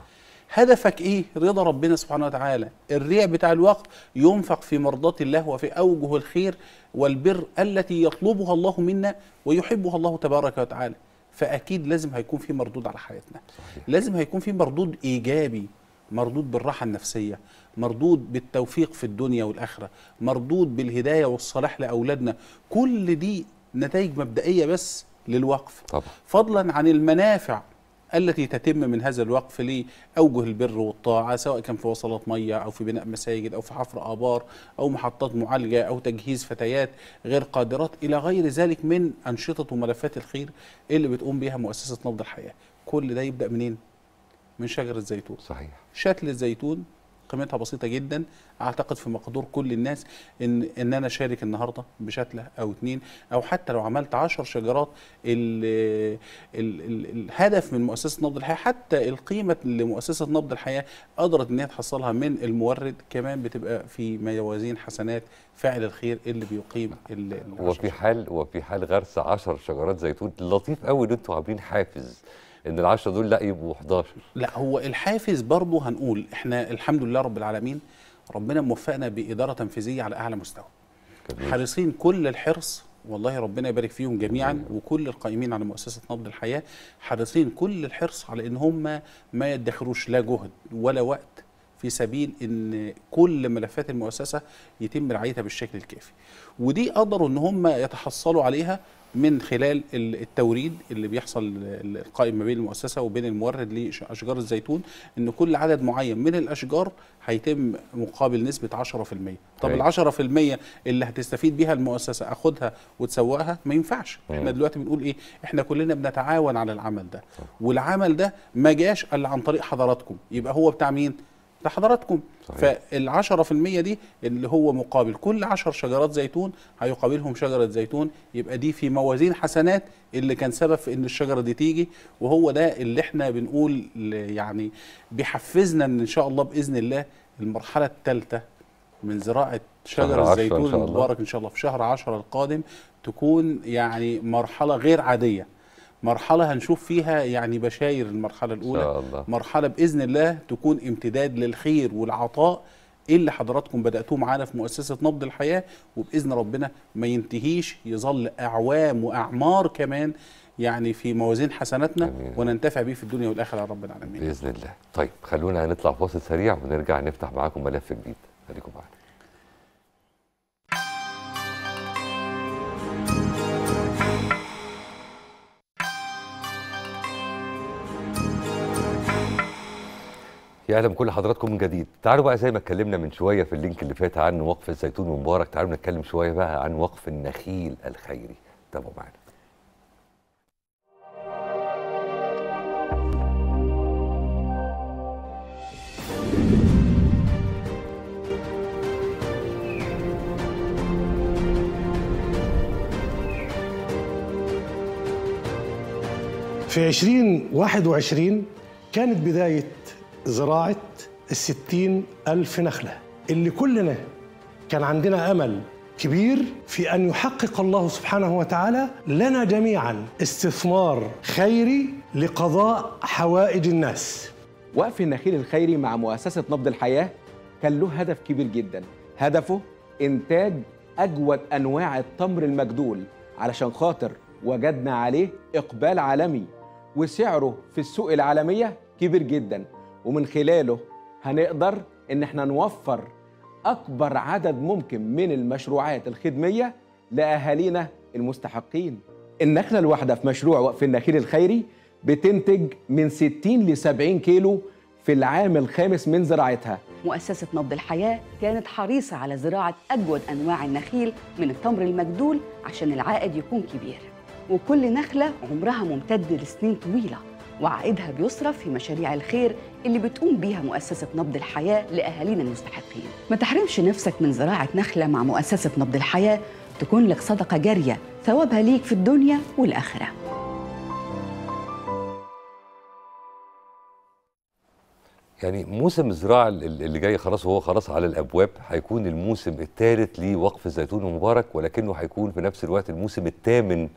هدفك ايه رضا ربنا سبحانه وتعالى الريع بتاع الوقف ينفق في مرضات الله وفي اوجه الخير والبر التي يطلبها الله منا ويحبها الله تبارك وتعالى فاكيد لازم هيكون في مردود على حياتنا صحيح. لازم هيكون في مردود ايجابي مردود بالراحه النفسيه مردود بالتوفيق في الدنيا والاخره مردود بالهدايه والصلاح لاولادنا كل دي نتائج مبدئيه بس للوقف طبعا. فضلا عن المنافع التي تتم من هذا الوقف لأوجه البر والطاعة سواء كان في وصلات مية أو في بناء مساجد أو في حفر آبار أو محطات معالجة أو تجهيز فتيات غير قادرات إلى غير ذلك من أنشطة وملفات الخير اللي بتقوم بها مؤسسة نبض الحياة كل ده يبدأ منين؟ من شجر الزيتون صحيح شتل الزيتون قيمتها بسيطه جدا اعتقد في مقدور كل الناس ان ان انا اشارك النهارده بشتله او اتنين او حتى لو عملت 10 شجرات ال ال الـ الهدف من مؤسسه نبض الحياه حتى القيمه اللي مؤسسه نبض الحياه قدرت ان هي تحصلها من المورد كمان بتبقى في موازين حسنات فاعل الخير اللي بيقيم وفي حال وفي حال غرس 10 شجرات زيتون لطيف قوي ان انتوا عاملين حافز ان ال10 دول لا يبقوا 11 لا هو الحافز برضه هنقول احنا الحمد لله رب العالمين ربنا موفقنا باداره تنفيذيه على اعلى مستوى حريصين كل الحرص والله ربنا يبارك فيهم جميعا وكل القائمين على مؤسسه نبض الحياه حريصين كل الحرص على ان هم ما يدخروش لا جهد ولا وقت في سبيل ان كل ملفات المؤسسه يتم رعايتها بالشكل الكافي ودي قدروا ان هم يتحصلوا عليها من خلال التوريد اللي بيحصل القائم ما بين المؤسسه وبين المورد لاشجار الزيتون ان كل عدد معين من الاشجار هيتم مقابل نسبه 10% طب طيب. ال 10% اللي هتستفيد بيها المؤسسه اخدها وتسوقها ما ينفعش احنا دلوقتي بنقول ايه احنا كلنا بنتعاون على العمل ده والعمل ده ما جاش الا عن طريق حضراتكم يبقى هو بتاع مين بتاع حضراتكم فال10% دي اللي هو مقابل كل 10 شجرات زيتون هيقابلهم شجره زيتون يبقى دي في موازين حسنات اللي كان سبب في ان الشجره دي تيجي وهو ده اللي احنا بنقول يعني بيحفزنا ان ان شاء الله باذن الله المرحله الثالثه من زراعه شجر الزيتون المبارك ان شاء الله في شهر 10 القادم تكون يعني مرحله غير عاديه مرحلة هنشوف فيها يعني بشاير المرحلة الأولى شاء الله. مرحلة بإذن الله تكون امتداد للخير والعطاء اللي حضراتكم بدأتوه معانا في مؤسسة نبض الحياة وبإذن ربنا ما ينتهيش يظل أعوام وأعمار كمان يعني في موازين حسناتنا أمين. وننتفع به في الدنيا والآخرة يا رب العالمين بإذن الله طيب خلونا نطلع فاصل سريع ونرجع نفتح معاكم ملف جديد خليكم معانا يا اهلا بكل حضراتكم من جديد تعالوا بقى زي ما اتكلمنا من شويه في اللينك اللي فات عن وقف الزيتون ومبارك تعالوا نتكلم شويه بقى عن وقف النخيل الخيري تابعوا معنا في 2021 كانت بداية زراعة الستين ألف نخلة اللي كلنا كان عندنا أمل كبير في أن يحقق الله سبحانه وتعالى لنا جميعا استثمار خيري لقضاء حوائج الناس وقف النخيل الخيري مع مؤسسة نبض الحياة كان له هدف كبير جدا هدفه إنتاج أجود أنواع التمر المجدول علشان خاطر وجدنا عليه إقبال عالمي وسعره في السوق العالمية كبير جداً ومن خلاله هنقدر ان احنا نوفر اكبر عدد ممكن من المشروعات الخدميه لاهالينا المستحقين النخله الواحده في مشروع وقف النخيل الخيري بتنتج من 60 ل 70 كيلو في العام الخامس من زراعتها مؤسسة نبض الحياة كانت حريصة على زراعة أجود أنواع النخيل من التمر المجدول عشان العائد يكون كبير وكل نخلة عمرها ممتد لسنين طويلة وعائدها بيصرف في مشاريع الخير اللي بتقوم بيها مؤسسة نبض الحياة لأهالينا المستحقين ما تحرمش نفسك من زراعة نخلة مع مؤسسة نبض الحياة تكون لك صدقة جارية ثوابها ليك في الدنيا والآخرة يعني موسم الزراعه اللي جاي خلاص هو خلاص على الابواب هيكون الموسم الثالث لوقف الزيتون المبارك ولكنه هيكون في نفس الوقت الموسم الثامن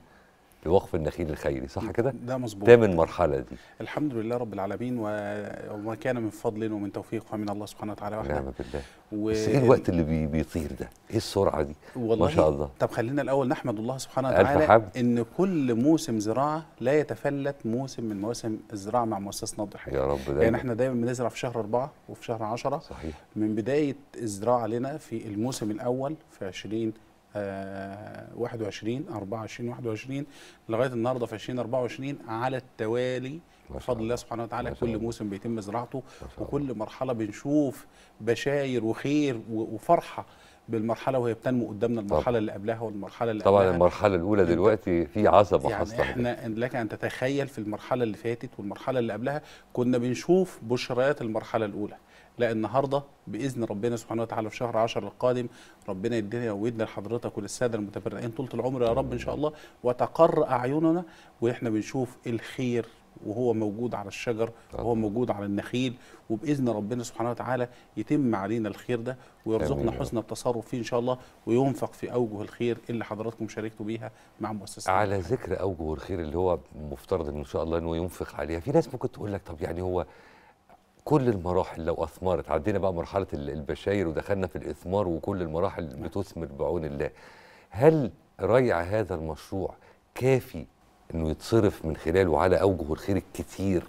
لوقف النخيل الخيري صح كده؟ ده مظبوط تامن مرحلة دي الحمد لله رب العالمين وما كان من فضل ومن توفيق ومن الله سبحانه وتعالى وحده نعم بالله و... بس ايه الوقت اللي بي... بيطير ده؟ ايه السرعة دي؟ والله ما شاء الله طب خلينا الأول نحمد الله سبحانه وتعالى إن كل موسم زراعة لا يتفلت موسم من مواسم الزراعة مع مؤسسنا الضحية يا رب دايما يعني احنا دايما بنزرع في شهر أربعة وفي شهر عشرة صحيح من بداية الزراعة لنا في الموسم الأول في 20 21 24 21 لغايه النهارده في 2024 على التوالي بفضل الله سبحانه وتعالى كل موسم بيتم زراعته وكل مرحله بنشوف بشاير وخير وفرحه بالمرحله وهي بتنمو قدامنا المرحله اللي قبلها والمرحله اللي طبعا قبلها. المرحله الاولى دلوقتي في عصب يعني حصلت احنا لك ان تتخيل في المرحله اللي فاتت والمرحله اللي قبلها كنا بنشوف بشريات المرحله الاولى لا النهارده باذن ربنا سبحانه وتعالى في شهر 10 القادم ربنا يدينا يودنا لحضرتك وللساده المتبرعين طول العمر يا رب ان شاء الله وتقر اعيننا واحنا بنشوف الخير وهو موجود على الشجر وهو موجود على النخيل وباذن ربنا سبحانه وتعالى يتم علينا الخير ده ويرزقنا حسن التصرف فيه ان شاء الله وينفق في اوجه الخير اللي حضراتكم شاركتوا بيها مع مؤسسه على ذكر اوجه الخير اللي هو مفترض ان شاء الله انه ينفق عليها في ناس ممكن تقول لك طب يعني هو كل المراحل لو اثمرت عدينا بقى مرحله البشاير ودخلنا في الاثمار وكل المراحل بتثمر بعون الله هل ريع هذا المشروع كافي انه يتصرف من خلاله على اوجه الخير الكتير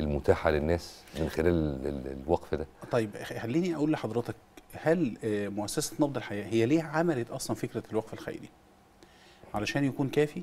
المتاحه للناس من خلال الوقف ده طيب خليني اقول لحضرتك هل آه، مؤسسه نبض الحياه هي ليه عملت اصلا فكره الوقف الخيري علشان يكون كافي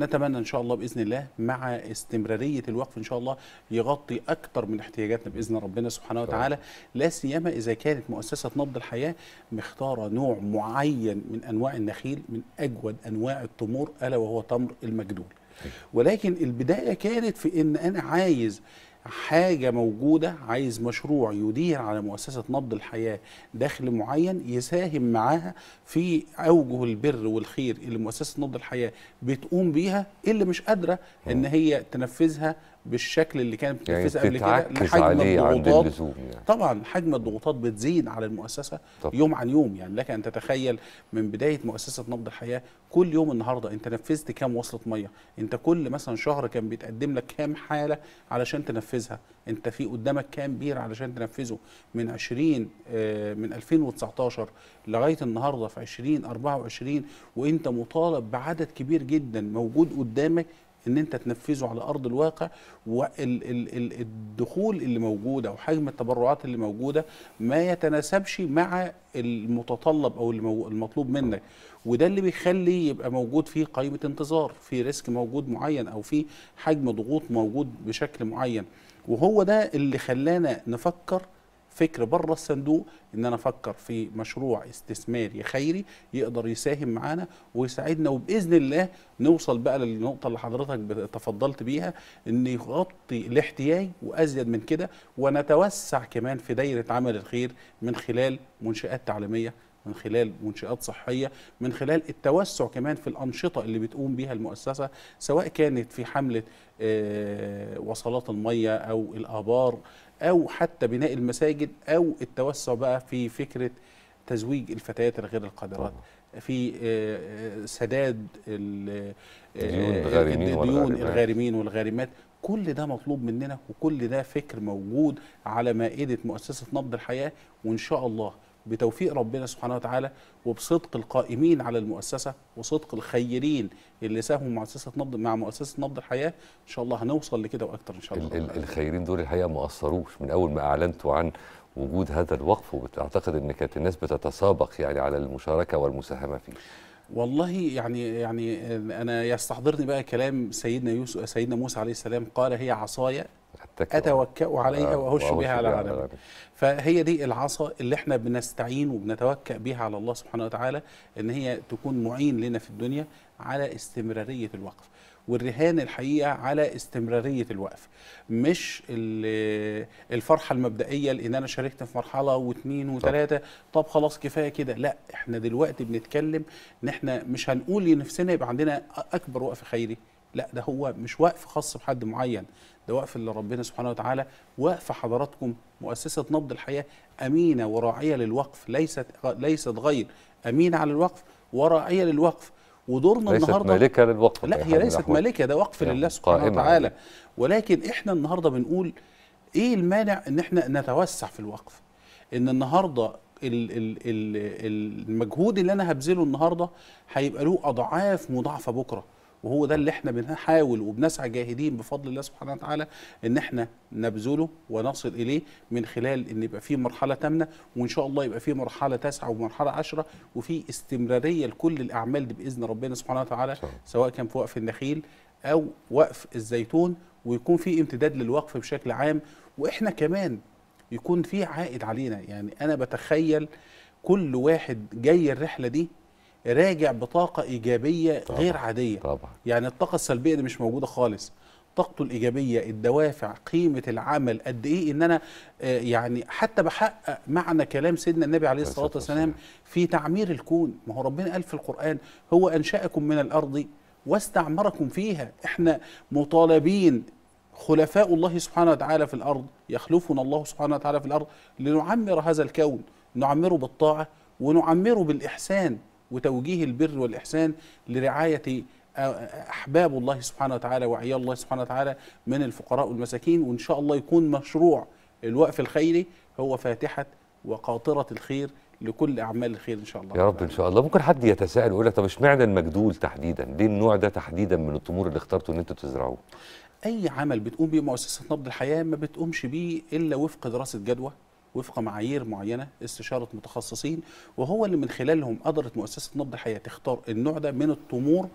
نتمنى ان شاء الله باذن الله مع استمراريه الوقف ان شاء الله يغطي اكثر من احتياجاتنا باذن ربنا سبحانه وتعالى لا سيما اذا كانت مؤسسه نبض الحياه مختاره نوع معين من انواع النخيل من اجود انواع التمور الا وهو تمر المجدول أيوة. ولكن البدايه كانت في ان انا عايز حاجة موجودة عايز مشروع يدير على مؤسسة نبض الحياة دخل معين يساهم معاها في أوجه البر والخير اللي مؤسسة نبض الحياة بتقوم بيها اللي مش قادرة إن آه. هي تنفذها بالشكل اللي كانت بتنفذ يعني قبل كده لحجم الضغوطات يعني. طبعا حجم الضغوطات بتزيد على المؤسسه طبعا. يوم عن يوم يعني لك ان تتخيل من بدايه مؤسسه نبض الحياه كل يوم النهارده انت نفذت كام وصله ميه انت كل مثلا شهر كان بيتقدم لك كام حاله علشان تنفذها انت في قدامك كام بير علشان تنفذه من 20 آه من 2019 لغايه النهارده في 2024 وانت مطالب بعدد كبير جدا موجود قدامك ان انت تنفذه على ارض الواقع والدخول اللي موجوده حجم التبرعات اللي موجوده ما يتناسبش مع المتطلب او المطلوب منك وده اللي بيخلي يبقى موجود فيه قائمه انتظار في ريسك موجود معين او في حجم ضغوط موجود بشكل معين وهو ده اللي خلانا نفكر فكر بره الصندوق ان انا افكر في مشروع استثماري خيري يقدر يساهم معانا ويساعدنا وباذن الله نوصل بقى للنقطه اللي حضرتك تفضلت بيها ان يغطي الاحتياج وازيد من كده ونتوسع كمان في دايره عمل الخير من خلال منشات تعليميه من خلال منشآت صحية من خلال التوسع كمان في الأنشطة اللي بتقوم بها المؤسسة سواء كانت في حملة آه، وصلات المية أو الآبار او حتى بناء المساجد او التوسع بقى في فكره تزويج الفتيات الغير القادرات في آه، آه، سداد آه، الديون الغارمين والغارمات كل ده مطلوب مننا وكل ده فكر موجود على مائده مؤسسه نبض الحياه وان شاء الله بتوفيق ربنا سبحانه وتعالى وبصدق القائمين على المؤسسه وصدق الخيرين اللي ساهموا مع مؤسسه نبض مع مؤسسه نبض الحياه ان شاء الله هنوصل لكده واكتر ان شاء الله ال الخيرين دول الحقيقه ما قصروش من اول ما اعلنتوا عن وجود هذا الوقف وبتعتقد ان كانت الناس بتتسابق يعني على المشاركه والمساهمه فيه والله يعني يعني انا يستحضرني بقى كلام سيدنا يوسف سيدنا موسى عليه السلام قال هي عصايا أتوكأ عليها آه، وأهش بها على غنمي فهي دي العصا اللي احنا بنستعين وبنتوكأ بها على الله سبحانه وتعالى إن هي تكون معين لنا في الدنيا على استمرارية الوقف والرهان الحقيقه على استمراريه الوقف مش الفرحه المبدئيه لان انا شاركت في مرحله واثنين وثلاثه طب خلاص كفايه كده لا احنا دلوقتي بنتكلم ان احنا مش هنقول لنفسنا يبقى عندنا اكبر وقف خيري لا ده هو مش وقف خاص بحد معين ده وقف لربنا سبحانه وتعالى وقف حضراتكم مؤسسة نبض الحياة أمينة وراعية للوقف ليست ليست غير أمينة على الوقف وراعية للوقف ودورنا ليست النهارده مالكه للوقف لا هي ليست مالكه ده وقف لله نعم، سبحانه وتعالى ولكن احنا النهارده بنقول ايه المانع ان احنا نتوسع في الوقف ان النهارده المجهود اللي انا هبذله النهارده هيبقى له اضعاف مضاعفه بكره وهو ده اللي احنا بنحاول وبنسعى جاهدين بفضل الله سبحانه وتعالى ان احنا نبذله ونصل اليه من خلال ان يبقى في مرحله ثامنه وان شاء الله يبقى في مرحله تاسعه ومرحله عشره وفي استمراريه لكل الاعمال دي باذن ربنا سبحانه وتعالى سواء كان في وقف النخيل او وقف الزيتون ويكون في امتداد للوقف بشكل عام واحنا كمان يكون في عائد علينا يعني انا بتخيل كل واحد جاي الرحله دي راجع بطاقه ايجابيه طبعًا غير عاديه طبعًا يعني الطاقه السلبيه دي مش موجوده خالص طاقته الايجابيه الدوافع قيمه العمل قد ايه ان انا آه، يعني حتى بحقق معنى كلام سيدنا النبي عليه الصلاه والسلام في تعمير الكون ما هو ربنا قال في القران هو انشاكم من الارض واستعمركم فيها احنا مطالبين خلفاء الله سبحانه وتعالى في الارض يخلفنا الله سبحانه وتعالى في الارض لنعمر هذا الكون نعمره بالطاعه ونعمره بالاحسان وتوجيه البر والإحسان لرعاية آه، أحباب الله سبحانه وتعالى وعيال الله سبحانه وتعالى من الفقراء والمساكين وإن شاء الله يكون مشروع الوقف الخيري هو فاتحة وقاطرة الخير لكل اعمال الخير ان شاء الله يا رب ان شاء الله ممكن حد يتساءل ويقول لك طب اشمعنى المجدول تحديدا ليه النوع ده تحديدا من التمور اللي اخترته ان انتوا تزرعوه اي عمل بتقوم بيه مؤسسه نبض الحياه ما بتقومش بيه الا وفق دراسه جدوى وفق معايير معينه استشاره متخصصين وهو اللي من خلالهم قدرت مؤسسه نبض الحياه تختار النوع ده من التمور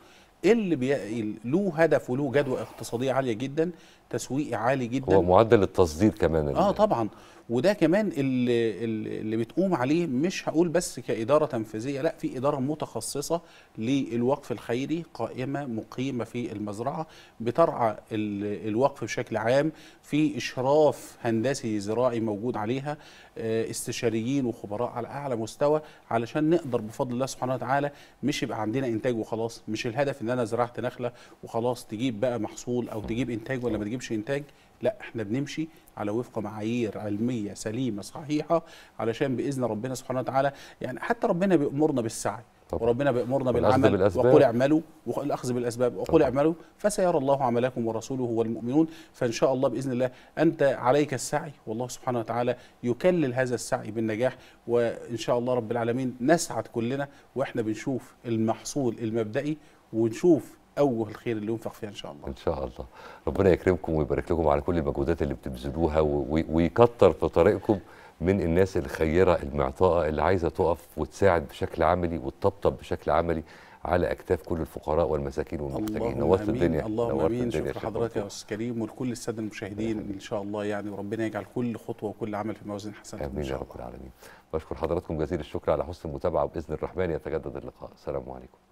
اللي بي... له هدف وله جدوى اقتصاديه عاليه جدا تسويقي عالي جدا ومعدل التصدير كمان اه طبعا وده كمان اللي, اللي بتقوم عليه مش هقول بس كإدارة تنفيذية لا في إدارة متخصصة للوقف الخيري قائمة مقيمة في المزرعة بترعى الوقف بشكل عام في إشراف هندسي زراعي موجود عليها آه، استشاريين وخبراء على أعلى مستوى علشان نقدر بفضل الله سبحانه وتعالى مش يبقى عندنا إنتاج وخلاص مش الهدف إن أنا زرعت نخلة وخلاص تجيب بقى محصول أو تجيب إنتاج ولا ما تجيبش إنتاج لا احنا بنمشي على وفق معايير علميه سليمه صحيحه علشان باذن ربنا سبحانه وتعالى يعني حتى ربنا بيامرنا بالسعي طبعا. وربنا بيأمرنا بالعمل وقل اعملوا والأخذ بالأسباب وقل اعملوا فسيرى الله عملكم ورسوله والمؤمنون فإن شاء الله بإذن الله أنت عليك السعي والله سبحانه وتعالى يكلل هذا السعي بالنجاح وإن شاء الله رب العالمين نسعد كلنا وإحنا بنشوف المحصول المبدئي ونشوف اوجه الخير اللي ينفق فيها ان شاء الله ان شاء الله ربنا يكرمكم ويبارك لكم على كل المجهودات اللي بتبذلوها ويكتر في طريقكم من الناس الخيره المعطاءه اللي عايزه تقف وتساعد بشكل عملي وتطبطب بشكل عملي على اكتاف كل الفقراء والمساكين والمحتاجين نورت الدنيا اللهم امين شكرا لحضرتك يا استاذ كريم ولكل الساده المشاهدين ان شاء الله يعني وربنا يجعل كل خطوه وكل عمل في موازين حسنه امين يا رب العالمين بشكر حضراتكم جزيل الشكر على حسن المتابعه باذن الرحمن يتجدد اللقاء السلام عليكم